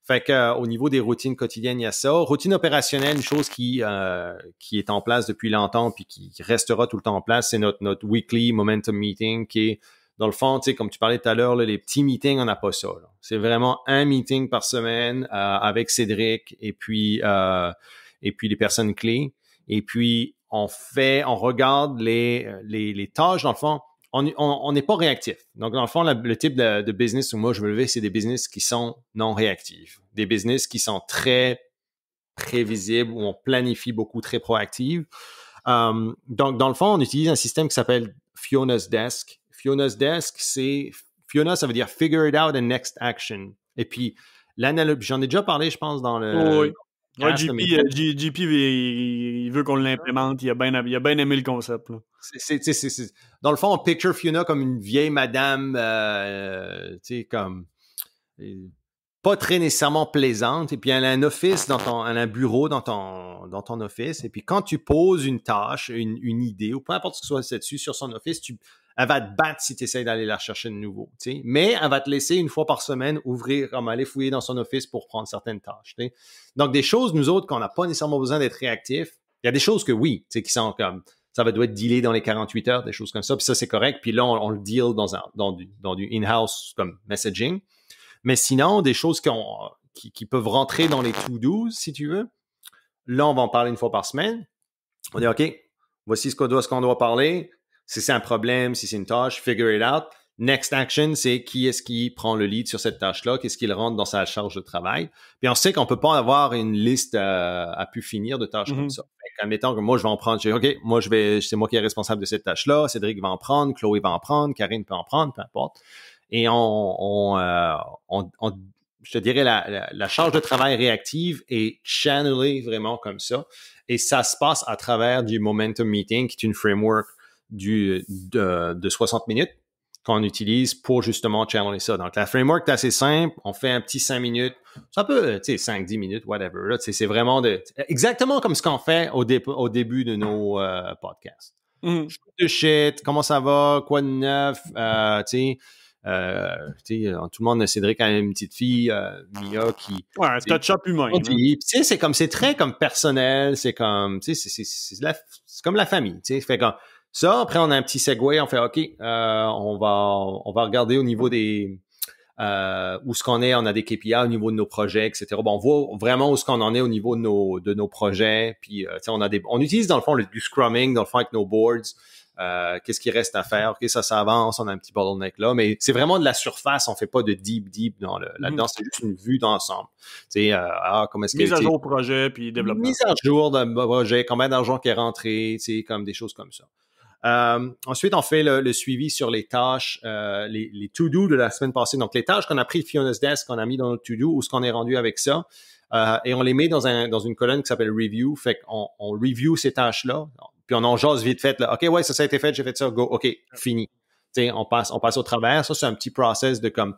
Fait que, euh, au niveau des routines quotidiennes, il y a ça. Routine opérationnelle, une chose qui, qui est en place depuis longtemps puis qui restera tout le temps en place, c'est notre, notre weekly momentum meeting qui est dans le fond, tu sais, comme tu parlais tout à l'heure, les petits meetings, on n'a pas ça. C'est vraiment un meeting par semaine euh, avec Cédric et puis euh, et puis les personnes clés. Et puis on fait, on regarde les les, tâches dans le fond. On n'est pas réactif. Donc, dans le fond, le type de, business où moi je veux lever, c'est des business qui sont non réactifs. Des business qui sont très prévisibles, où on planifie beaucoup, très proactive. Euh, donc, dans le fond, on utilise un système qui s'appelle Fiona's Desk, Fiona's Desk, c'est Fiona, ça veut dire figure it out and next action. Et puis, l'analogie, j'en ai déjà parlé, je pense, dans le. Oui, oui. GP, euh, il veut qu'on l'implémente. Il, a bien aimé le concept. dans le fond, on picture Fiona comme une vieille madame, euh, tu sais, comme. Euh, pas très nécessairement plaisante. Et puis, elle a un office, dans ton, elle a un bureau dans ton, dans ton office. Et puis, quand tu poses une tâche, une, idée, ou peu importe ce que soit dessus, sur son office, tu elle va te battre si tu essaies d'aller la chercher de nouveau. Mais elle va te laisser une fois par semaine ouvrir, comme aller fouiller dans son office pour prendre certaines tâches. Donc, des choses, nous autres, qu'on n'a pas nécessairement besoin d'être réactifs. Il y a des choses que oui, qui sont comme ça va doit être dealé dans les 48 heures, des choses comme ça. Puis ça, c'est correct. Puis là, on, le deal dans, un, dans du, in-house comme messaging. Mais sinon, des choses qui, ont, peuvent rentrer dans les to-dos, si tu veux, là, on va en parler une fois par semaine. On dit, OK, voici ce qu'on doit, ce qu'on doit parler si c'est un problème, si c'est une tâche, figure it out. Next action, c'est qui est-ce qui prend le lead sur cette tâche-là, qu'est-ce qu'il rentre dans sa charge de travail. Puis on sait qu'on peut pas avoir une liste euh, à, pu finir de tâches comme mm-hmm. ça. que moi, je vais en prendre, je dis, OK, moi, je vais, c'est moi qui est responsable de cette tâche-là, Cédric va en prendre, Chloé va en prendre, Karine peut en prendre, peu importe. Et on, on, euh, on, je te dirais, la, la, charge de travail réactive est channelée vraiment comme ça. Et ça se passe à travers du Momentum Meeting, qui est une framework du, de, 60 minutes qu'on utilise pour justement channeler ça. Donc, la framework est assez simple. On fait un petit 5 minutes. Ça peut, euh, tu sais, 5, 10 minutes, whatever. C'est vraiment de, exactement comme ce qu'on fait au, au, début de nos euh, podcasts. Mm-hmm. shit, comment ça va, quoi de neuf, euh, tu sais. tout le monde, Cédric a une petite fille, Mia, qui. Ouais, c'est un chat humain. Hein. c'est comme, c'est très comme personnel, c'est comme, c'est comme la famille, tu sais. Fait comme, ça, après, on a un petit segue, on fait OK, euh, on, va, on va regarder au niveau des. Euh, où ce qu'on est, on a des KPI au niveau de nos projets, etc. on voit vraiment où ce qu'on en est au niveau de nos, projets. Puis, euh, on, a on utilise dans le fond du scrumming, dans le fond avec nos boards. qu'est-ce qui reste à faire, ok, ça, ça avance, on a un petit bottleneck là, mais c'est vraiment de la surface, on ne fait pas de deep, deep dans mhm. là-dedans, c'est juste une vue d'ensemble. Tu sais, ah, comment est-ce Mise à jour projet, puis développement. Mise à jour d'un projet, combien d'argent qui est rentré, tu sais, comme des choses comme ça. Euh, ensuite, on fait le, suivi sur les tâches, euh, les, to-do de la semaine passée. Donc, les tâches qu'on a pris de Fiona's Desk, qu'on a mis dans notre to-do, ou ce qu'on est rendu avec ça. Euh, et on les met dans, une colonne qui s'appelle Review. Fait qu'on on review ces tâches-là, puis on en jase vite fait. OK, ouais, ça, ça a été fait, j'ai fait ça, go, OK, fini. on passe, on passe au travers. Ça, c'est un petit process de comme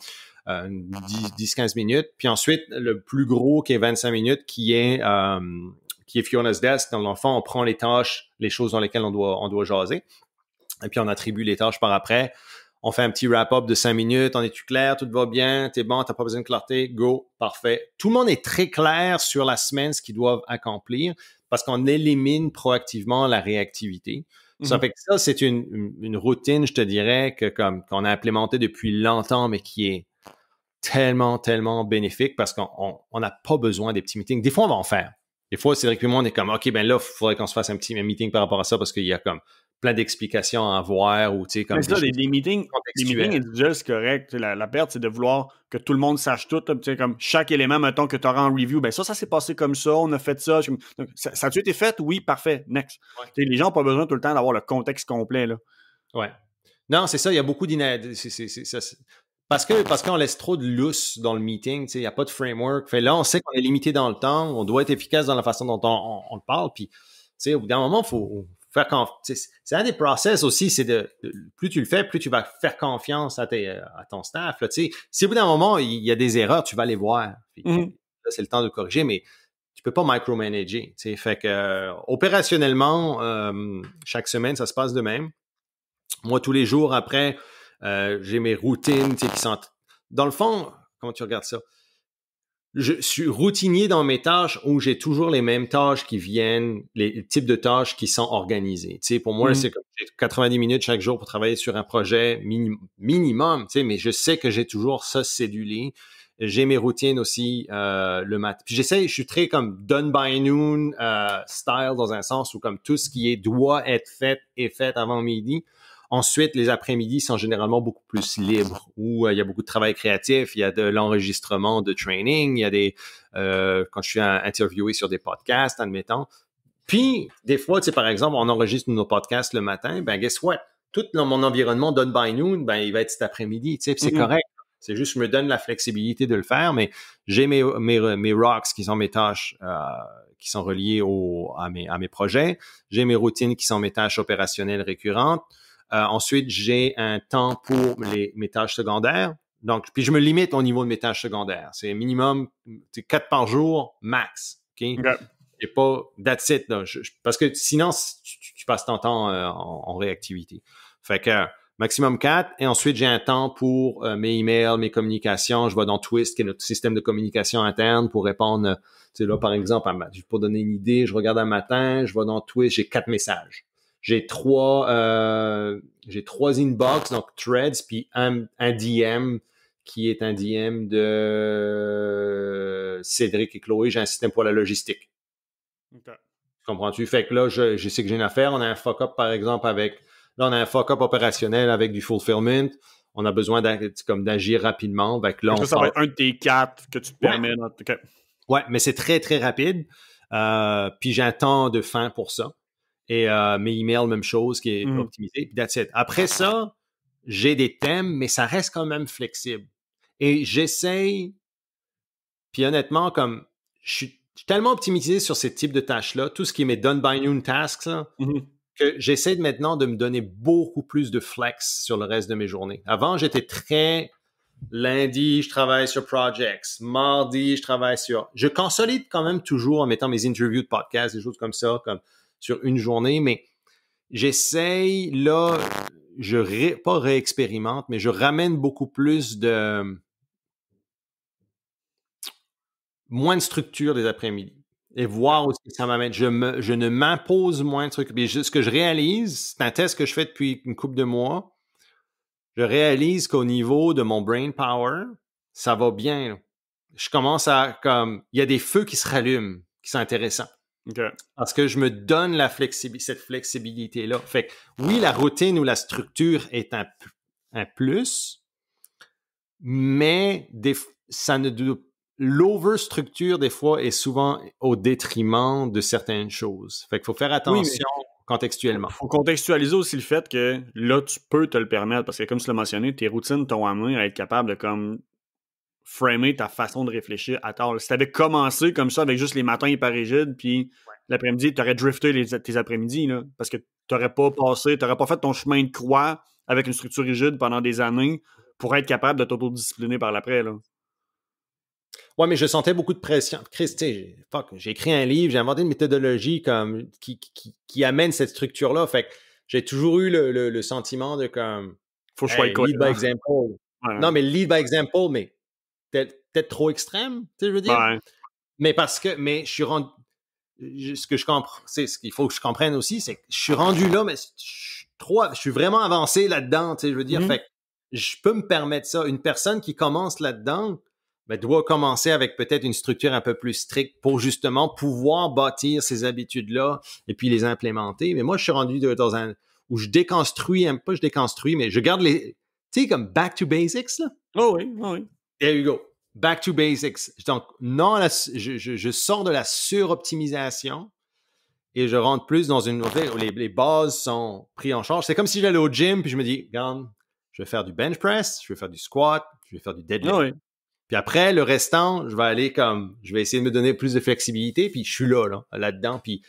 10-15 minutes. Puis ensuite, le plus gros qui est 25 minutes, qui est qui est Fiona's Desk. Dans l'enfant, on prend les tâches, les choses dans lesquelles on doit, on doit jaser. Et puis, on attribue les tâches par après. On fait un petit wrap-up de cinq minutes. On es tu clair? Tout va bien? T'es bon? T'as pas besoin de clarté? Go. Parfait. Tout le monde est très clair sur la semaine, ce qu'ils doivent accomplir parce qu'on élimine proactivement la réactivité. Ça mhm. fait que ça, c'est une, routine, je te dirais, que comme qu'on a implémenté depuis longtemps, mais qui est tellement, tellement bénéfique parce qu'on n'a pas besoin des petits meetings. Des fois, on va en faire. Des fois, Cédric et moi, on est comme, OK, ben là, il faudrait qu'on se fasse un petit meeting par rapport à ça parce qu'il y a comme plein d'explications à avoir ou tu sais comme. Mais ça, les, meetings, les meetings c'est correct. La, perte, c'est de vouloir que tout le monde sache tout. Tu sais, comme chaque élément, mettons, que tu auras en review, ben ça, ça s'est passé comme ça, on a fait ça. ça, a-tu été fait? Oui, parfait. Next. Les gens n'ont pas besoin tout le temps d'avoir le contexte complet. Là. Ouais. Non, c'est ça, il y a beaucoup d'inadéquation. Parce que parce qu'on laisse trop de lousse dans le meeting, il n'y a pas de framework. Fait là, on sait qu'on est limité dans le temps, on doit être efficace dans la façon dont on, on, parle. Puis, au bout d'un moment, il faut faire confiance. C'est un des process aussi, c'est de, plus tu le fais, plus tu vas faire confiance à, euh, ton staff. si au bout d'un moment, il y a des erreurs, tu vas les voir. Mmh c'est le temps de corriger, mais tu ne peux pas micromanager. Fait que euh, opérationnellement, euh, chaque semaine, ça se passe de même. Moi, tous les jours après, euh, j'ai mes routines qui sont. Dans le fond, comment tu regardes ça? Je suis routinier dans mes tâches où j'ai toujours les mêmes tâches qui viennent, les types de tâches qui sont organisées. Tu pour moi, mmh. c'est comme 90 minutes chaque jour pour travailler sur un projet minimum, tu sais, mais je sais que j'ai toujours ça cellulé j'ai mes routines aussi euh, le matin. Puis j'essaie, je suis très comme done by noon euh, style dans un sens où comme tout ce qui est doit être fait est fait avant midi. Ensuite, les après-midi sont généralement beaucoup plus libres, où euh, il y a beaucoup de travail créatif, il y a de l'enregistrement de training, il y a des... Euh, quand je suis interviewé sur des podcasts, admettons. Puis, des fois, tu sais, par exemple, on enregistre nos podcasts le matin, ben guess what? Tout mon environnement done by noon, ben il va être cet après-midi, tu sais, c'est mm-hmm. correct. C'est juste, je me donne la flexibilité de le faire, mais j'ai mes, rocks qui sont mes tâches euh, qui sont reliées à mes projets. J'ai mes routines qui sont mes tâches opérationnelles récurrentes. Euh, ensuite, j'ai un temps pour les, mes tâches secondaires. Donc, puis je me limite au niveau de mes tâches secondaires. C'est minimum quatre par jour, max. Ok, pas that's it. parce que sinon, tu, passes ton temps euh, en, réactivité. Fait que maximum quatre. Et ensuite, j'ai un temps pour euh, mes emails, mes communications. Je vais dans Twist, qui est notre système de communication interne, pour répondre. Tu sais, là, par exemple, pour donner une idée, je regarde un matin, je vais dans Twist, j'ai quatre messages. J'ai trois, euh, j'ai inbox, donc threads, puis un, DM qui est un DM de Cédric et Chloé. J'ai un système pour la logistique. OK. Comprends-tu? Fait que là, je, sais que j'ai une affaire. On a un fuck-up, par exemple, avec... Là, on a un fuck-up opérationnel avec du fulfillment on a besoin d'agir rapidement. Fait que là, on ça, va être un des tes quatre que tu te permets. Ouais, mais c'est très, très rapide. Euh, puis j'ai un temps de fin pour ça. Et euh, mes emails, même chose, qui est mmh. optimisé. Puis that's it. Après ça, j'ai des thèmes, mais ça reste quand même flexible. Et j'essaye, puis honnêtement, comme je suis, tellement optimisé sur ces types de tâches-là, tout ce qui est mes done by noon tasks, hein, mmh que j'essaie maintenant de me donner beaucoup plus de flex sur le reste de mes journées. Avant, j'étais très lundi, je travaille sur projects, mardi, je travaille sur. Je consolide quand même toujours en mettant mes interviews de podcast, des choses comme ça, comme sur une journée, mais j'essaye, là, je ré, pas réexpérimente, mais je ramène beaucoup plus de... moins de structure des après-midi et voir aussi ça m'amène. Je, je ne m'impose moins de trucs. ce que je réalise, c'est un test que je fais depuis une coupe de mois. Je réalise qu'au niveau de mon brain power, ça va bien. Je commence à comme il y a des feux qui se rallument, qui sont intéressants. Parce que je me donne la cette flexibilité-là. Fait oui, la routine ou la structure est un, un plus, mais ça ne l'overstructure des fois est souvent au détriment de certaines choses. Fait qu'il faut faire attention contextuellement. Il faut contextualiser aussi le fait que là, tu peux te le permettre parce que comme tu l'as mentionné, tes routines t'ont amené à être capable de comme framer ta façon de réfléchir à tort. Si t'avais commencé comme ça avec juste les matins hyper rigides, puis l'après-midi, tu aurais drifté tes après-midi, parce que tu n'aurais pas passé, t'aurais pas fait ton chemin de croix avec une structure rigide pendant des années pour être capable de t'autodiscipliner par l'après, là. Ouais, mais je sentais beaucoup de pression. Chris, tu j'ai écrit un livre, j'ai inventé une méthodologie comme qui, qui, amène cette structure-là. Fait que j'ai toujours eu le, sentiment de comme. Faut que hey, Lead by example. Non, mais lead by example, mais peut-être trop extrême, tu sais, je veux dire. Mais parce que, mais je suis rendu, ce que je comprends, c'est ce qu'il faut que je comprenne aussi, c'est que je suis rendu là, mais je suis je suis vraiment avancé là-dedans, tu sais, je veux dire. Mmh fait je peux me permettre ça. Une personne qui commence là-dedans, mais ben, doit commencer avec peut-être une structure un peu plus stricte pour justement pouvoir bâtir ces habitudes-là et puis les implémenter. Mais moi, je suis rendu dans un où je déconstruis, un peu, je déconstruis, mais je garde les, tu sais, comme back to basics là. Oh oui, oh oui. There you go. Back to basics. Donc, non, je, sors de la suroptimisation et je rentre plus dans une. Les, les bases sont prises en charge. C'est comme si j'allais au gym puis je me dis, je vais faire du bench press, je vais faire du squat, je vais faire du deadlift. Ah puis après, le restant, je vais aller comme, je vais essayer de me donner plus de flexibilité, puis je suis là, là, là-dedans. puis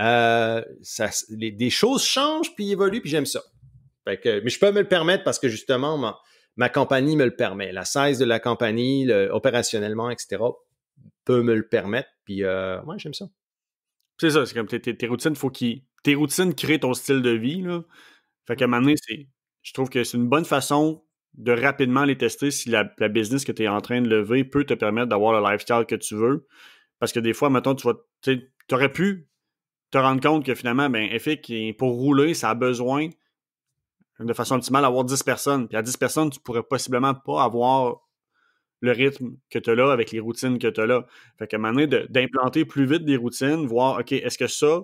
euh, ça, les, des choses changent, puis évoluent, puis j'aime ça. mais je peux me le permettre parce que justement, ma compagnie me le permet. La size de la compagnie, opérationnellement, etc., peut me le permettre. Puis, moi, euh, j'aime ça. C'est ça, c'est comme tes, routines, faut qu'ils. Tes routines créent ton style de vie. Fait qu'à un moment donné, je trouve que c'est une bonne façon de rapidement les tester si la, business que tu es en train de lever peut te permettre d'avoir le lifestyle que tu veux. Parce que des fois, mettons, tu vas. aurais pu te rendre compte que finalement, ben, pour rouler, ça a besoin de façon optimale, avoir 10 personnes. Puis à 10 personnes, tu pourrais possiblement pas avoir le rythme que tu as là avec les routines que tu as là. Fait que un d'implanter plus vite des routines, voir, OK, est-ce que ça,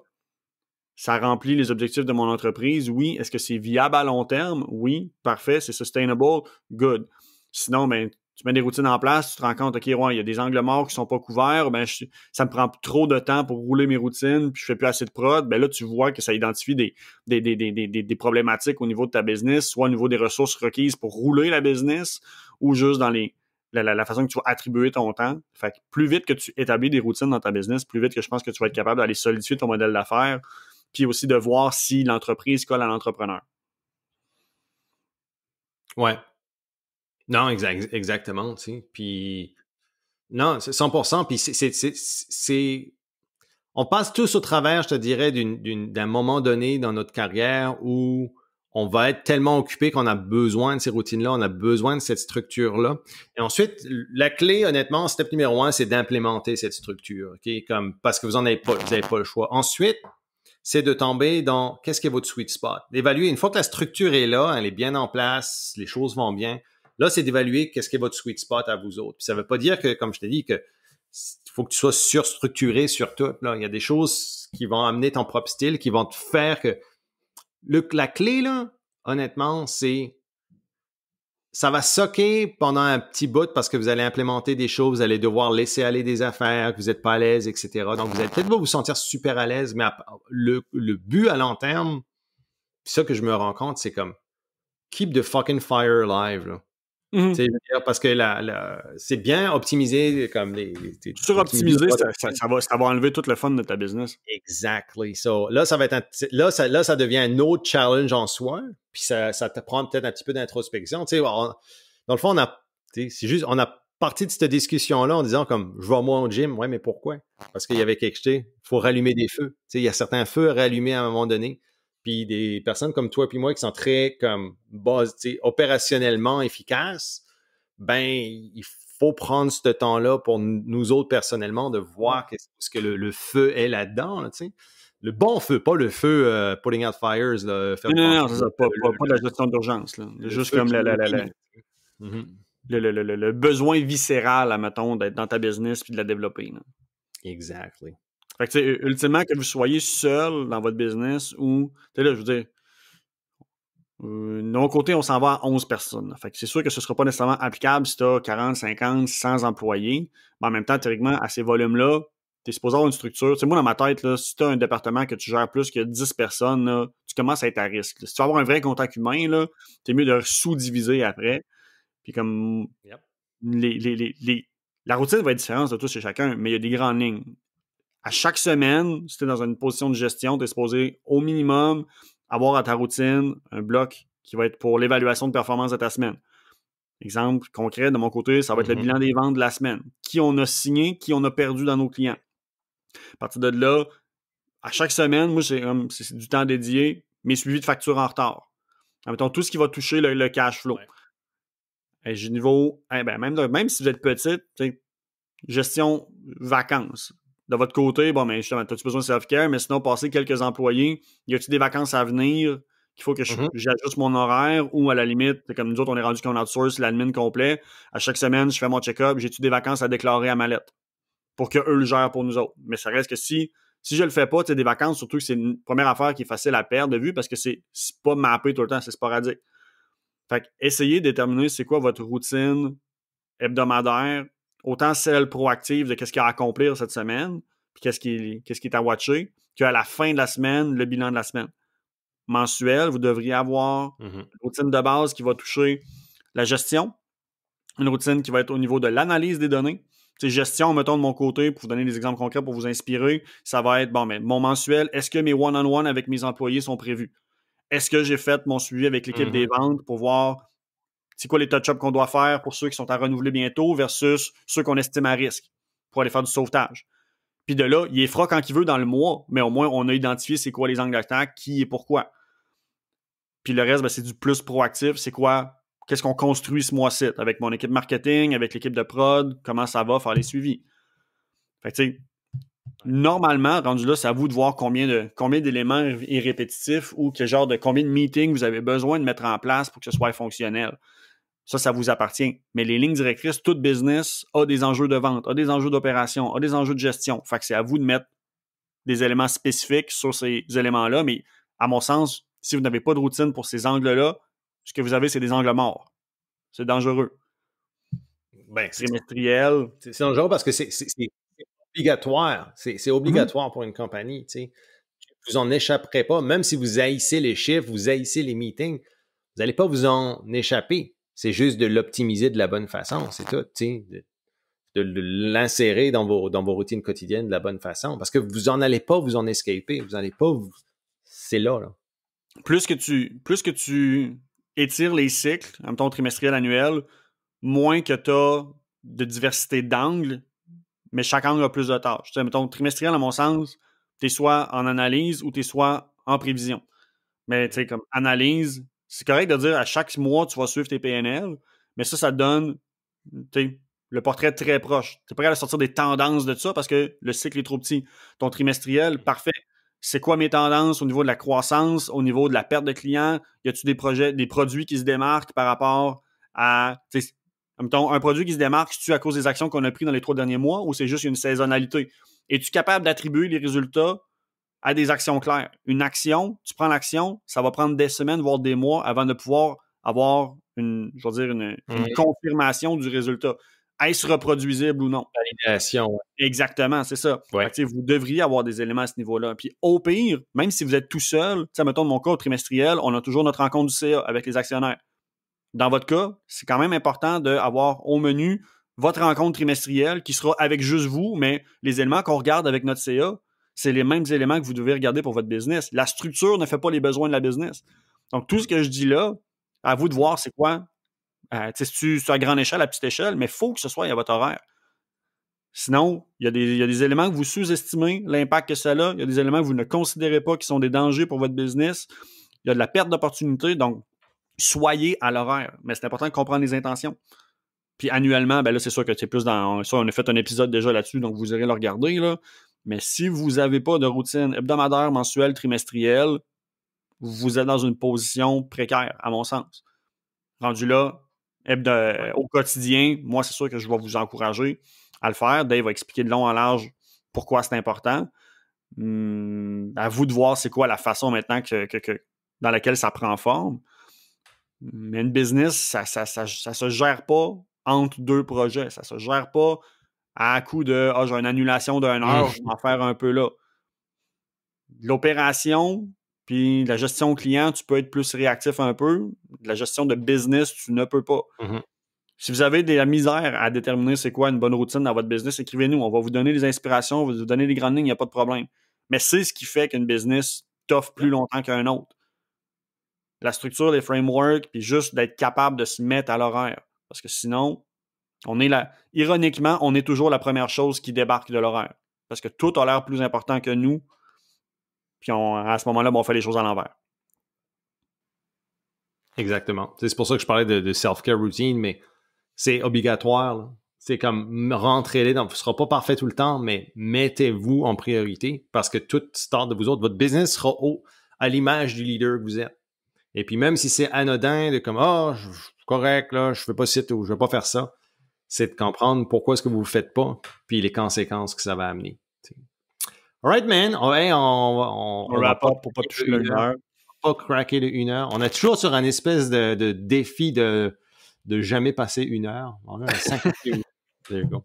ça remplit les objectifs de mon entreprise? Oui. Est-ce que c'est viable à long terme? Oui. Parfait. C'est sustainable? Good. Sinon, ben, tu mets des routines en place, tu te rends compte, OK, il y a des angles morts qui sont pas couverts, ben ça me prend trop de temps pour rouler mes routines, puis je fais plus assez de prod, ben là, tu vois que ça identifie des, des, des, problématiques au niveau de ta business, soit au niveau des ressources requises pour rouler la business, ou juste dans les la, façon que tu vas attribuer ton temps. Fait plus vite que tu établis des routines dans ta business, plus vite que je pense que tu vas être capable d'aller solidifier ton modèle d'affaires, puis aussi de voir si l'entreprise colle à l'entrepreneur. Ouais, non, exactement, tu sais. Puis, non, c'est 100%. Puis, c'est. On passe tous au travers, je te dirais, d'un moment donné dans notre carrière où on va être tellement occupé qu'on a besoin de ces routines-là, on a besoin de cette structure-là. Et ensuite, la clé, honnêtement, step numéro un, c'est d'implémenter cette structure, Comme, parce que vous n'en avez pas, vous avez pas le choix. Ensuite, c'est de tomber dans qu'est-ce qui est votre sweet spot. D'évaluer, une fois que la structure est là, elle est bien en place, les choses vont bien, Là, c'est d'évaluer qu'est-ce qui est votre sweet spot à vous autres. Puis ça ne veut pas dire que, comme je t'ai dit, que faut que tu sois surstructuré sur tout. Il y a des choses qui vont amener ton propre style, qui vont te faire que. Le, la clé, là, honnêtement, c'est ça va soquer pendant un petit bout parce que vous allez implémenter des choses, vous allez devoir laisser aller des affaires, que vous n'êtes pas à l'aise, etc. Donc, vous allez peut-être vous sentir super à l'aise, mais le, le, but à long terme, ça que je me rends compte, c'est comme keep the fucking fire alive. Là. Mhm. parce que c'est bien optimisé comme les. Suroptimisé, ça, va, enlever tout le fun de ta business. Exactly. là, ça devient un autre challenge en soi. Puis ça, te prend peut-être un petit peu d'introspection. dans le fond, on a c'est juste on a parti de cette discussion-là en disant comme je vais moi au gym, ouais, mais pourquoi? Parce qu'il y avait quelque chose, il faut rallumer des feux. il y a certains feux à rallumer à un moment donné puis des personnes comme toi et moi qui sont très comme opérationnellement efficaces, ben il faut prendre ce temps-là pour nous autres personnellement de voir ce que le, feu est là-dedans, le bon feu, pas le feu euh, putting out fires. non, non, non, pas, la gestion d'urgence. Juste comme mm-hmm. le, besoin viscéral, admettons, d'être dans ta business puis de la développer. Exactly. Fait que, ultimement, que vous soyez seul dans votre business ou, tu sais, là, je veux dire, euh, de mon côté, on s'en va à 11 personnes. Fait que c'est sûr que ce ne sera pas nécessairement applicable si tu as 40, 50, 100 employés. Mais en même temps, théoriquement, à ces volumes-là, tu es supposé avoir une structure. sais moi, dans ma tête, là, si tu as un département que tu gères plus que 10 personnes, tu commences à être à risque. Si tu veux avoir un vrai contact humain, tu es mieux de sous-diviser après. Puis comme la routine va être différente de tous et chacun, mais il y a des grandes lignes à chaque semaine, si tu es dans une position de gestion, tu es supposé au minimum avoir à ta routine un bloc qui va être pour l'évaluation de performance de ta semaine. Exemple concret, de mon côté, ça va être le mm-hmm. bilan des ventes de la semaine. Qui on a signé, qui on a perdu dans nos clients. À partir de là, à chaque semaine, moi, c'est du temps dédié, mes suivis de factures en retard. mettant tout ce qui va toucher le, cash flow. niveau, ben, même, même si vous êtes petit, gestion vacances, de votre côté, bon, mais ben, justement, as-tu besoin de self-care, mais sinon, passer quelques employés, y a il des vacances à venir qu'il faut que mm-hmm. j'ajuste mon horaire ou à la limite, comme nous autres, on est rendu qu'on outsource l'admin complet. À chaque semaine, je fais mon check-up, j'ai-tu des vacances à déclarer à ma lettre pour qu'eux le gèrent pour nous autres. Mais ça reste que si, si je le fais pas, tu des vacances, surtout que c'est une première affaire qui est facile à perdre de vue parce que c'est pas mappé tout le temps, c'est sporadique. Fait essayez de déterminer c'est quoi votre routine hebdomadaire autant celle proactive de qu'est-ce qu'il y a à accomplir cette semaine, puis qu'est-ce qui, qu'est-ce qui, est à watcher, qu'à la fin de la semaine, le bilan de la semaine. Mensuel, vous devriez avoir mmh une routine de base qui va toucher la gestion, une routine qui va être au niveau de l'analyse des données. C'est gestion, mettons de mon côté, pour vous donner des exemples concrets, pour vous inspirer, ça va être, bon, mais mon mensuel, est-ce que mes one-on-one avec mes employés sont prévus? Est-ce que j'ai fait mon suivi avec l'équipe mmh des ventes pour voir c'est quoi les touch-ups qu'on doit faire pour ceux qui sont à renouveler bientôt versus ceux qu'on estime à risque pour aller faire du sauvetage. Puis de là, il est froid quand il veut dans le mois, mais au moins on a identifié c'est quoi les angles d'attaque, qui et pourquoi. Puis le reste, ben, c'est du plus proactif, c'est quoi, qu'est-ce qu'on construit ce mois-ci avec mon équipe marketing, avec l'équipe de prod, comment ça va, faire les suivis. Fait normalement, rendu là, c'est à vous de voir combien de combien d'éléments irrépétitifs ou quel genre de combien de meetings vous avez besoin de mettre en place pour que ce soit fonctionnel. Ça, ça vous appartient. Mais les lignes directrices, tout business a des enjeux de vente, a des enjeux d'opération, a des enjeux de gestion. Fait que c'est à vous de mettre des éléments spécifiques sur ces éléments-là. Mais à mon sens, si vous n'avez pas de routine pour ces angles-là, ce que vous avez, c'est des angles morts. C'est dangereux. Ben, trimestriel. C'est dangereux parce que c'est obligatoire. C'est mm-hmm. obligatoire pour une compagnie. Vous n'en échapperez pas. Même si vous haïssez les chiffres, vous haïssez les meetings, vous n'allez pas vous en échapper. C'est juste de l'optimiser de la bonne façon, c'est tout, de, de l'insérer dans vos, dans vos routines quotidiennes de la bonne façon. Parce que vous n'en allez pas vous en escaper, vous n'en allez pas vous... C'est là, là. Plus que tu, plus que tu étires les cycles, en ton trimestriel, annuel, moins que tu as de diversité d'angles, mais chaque angle a plus de tâches. Tu sais, mettons, trimestriel, à mon sens, tu es soit en analyse ou tu es soit en prévision. Mais tu sais, comme analyse, c'est correct de dire à chaque mois, tu vas suivre tes PNL, mais ça, ça donne le portrait très proche. Tu es prêt à sortir des tendances de ça parce que le cycle est trop petit. Ton trimestriel, parfait. C'est quoi mes tendances au niveau de la croissance, au niveau de la perte de clients? Y a-tu des projets, des produits qui se démarquent par rapport à. un produit qui se démarque, c'est-tu à cause des actions qu'on a prises dans les trois derniers mois ou c'est juste une saisonnalité? Es-tu capable d'attribuer les résultats à des actions claires. Une action, tu prends l'action, ça va prendre des semaines, voire des mois avant de pouvoir avoir une, dire, une, mmh. confirmation du résultat. Est-ce reproduisible ou non? Validation. Exactement, c'est ça. vous devriez avoir des éléments à ce niveau-là. Puis au pire, même si vous êtes tout seul, ça me tourne mon cas au trimestriel, on a toujours notre rencontre du CA avec les actionnaires. Dans votre cas, c'est quand même important d'avoir au menu votre rencontre trimestrielle qui sera avec juste vous, mais les éléments qu'on regarde avec notre CA, c'est les mêmes éléments que vous devez regarder pour votre business. La structure ne fait pas les besoins de la business. Donc, tout ce que je dis là, à vous de voir c'est quoi. Euh, si tu à grande échelle, à petite échelle, mais il faut que ce soit à votre horaire. Sinon, il y, a des, éléments que vous sous-estimez, l'impact que ça a, il y a des éléments que vous ne considérez pas qui sont des dangers pour votre business, il y a de la perte d'opportunité, donc soyez à l'horaire. Mais c'est important de comprendre les intentions. Puis annuellement, ben là, c'est sûr que c'est plus dans. Ça, on a fait un épisode déjà là-dessus, donc vous irez le regarder. Là. Mais si vous n'avez pas de routine hebdomadaire, mensuelle, trimestrielle, vous êtes dans une position précaire, à mon sens. Rendu là, au quotidien, moi, c'est sûr que je vais vous encourager à le faire. Dave va expliquer de long en large pourquoi c'est important. Hmm, à vous de voir c'est quoi la façon maintenant que, dans laquelle ça prend forme. Mais une business, ça ne ça, se gère pas entre deux projets. Ça se gère pas à coup de Ah, oh, j'ai une annulation d'un mm. heure, je vais en faire un peu là. L'opération, puis la gestion client, tu peux être plus réactif un peu. la gestion de business, tu ne peux pas. Mm-hmm. Si vous avez de la misère à déterminer c'est quoi une bonne routine dans votre business, écrivez-nous. On va vous donner des inspirations, on va vous donner des grandes lignes, il n'y a pas de problème. Mais c'est ce qui fait qu'une business t'offre plus longtemps qu'un autre. La structure, les frameworks, puis juste d'être capable de se mettre à l'horaire. Parce que sinon, est là. Ironiquement, on est toujours la première chose qui débarque de l'horaire. Parce que tout a l'air plus important que nous. Puis à ce moment-là, on fait les choses à l'envers. Exactement. C'est pour ça que je parlais de, self-care routine, mais c'est obligatoire. C'est comme rentrer les dans. Ce ne sera pas parfait tout le temps, mais mettez-vous en priorité parce que tout start de vous autres, votre business sera haut à l'image du leader que vous êtes. Et puis même si c'est anodin de comme oh, je suis correct, là, je ne fais pas citer ou je ne vais pas faire ça c'est de comprendre pourquoi est-ce que vous ne le faites pas, puis les conséquences que ça va amener. Alright, man. on, on, on, pour pas toucher le heure. Pas craquer une heure. On est toujours sur un espèce de, de, défi de, de jamais passer une heure. On a un minutes There you go.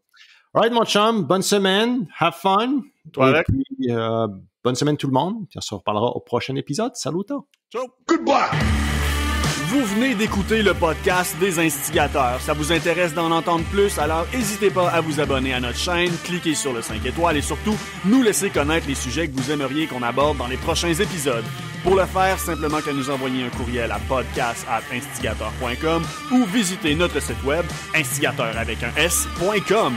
Alright, mon chum. Bonne semaine. Have fun. Toi avec. Euh, bonne semaine tout le monde. on se reparlera au prochain épisode. Salut. Ciao. Goodbye. Vous venez d'écouter le podcast des instigateurs. Ça vous intéresse d'en entendre plus, alors n'hésitez pas à vous abonner à notre chaîne, cliquez sur le 5 étoiles et surtout nous laisser connaître les sujets que vous aimeriez qu'on aborde dans les prochains épisodes. Pour le faire, simplement que nous envoyer un courriel à podcast@instigateur.com ou visiter notre site web instigateur avec un s.com.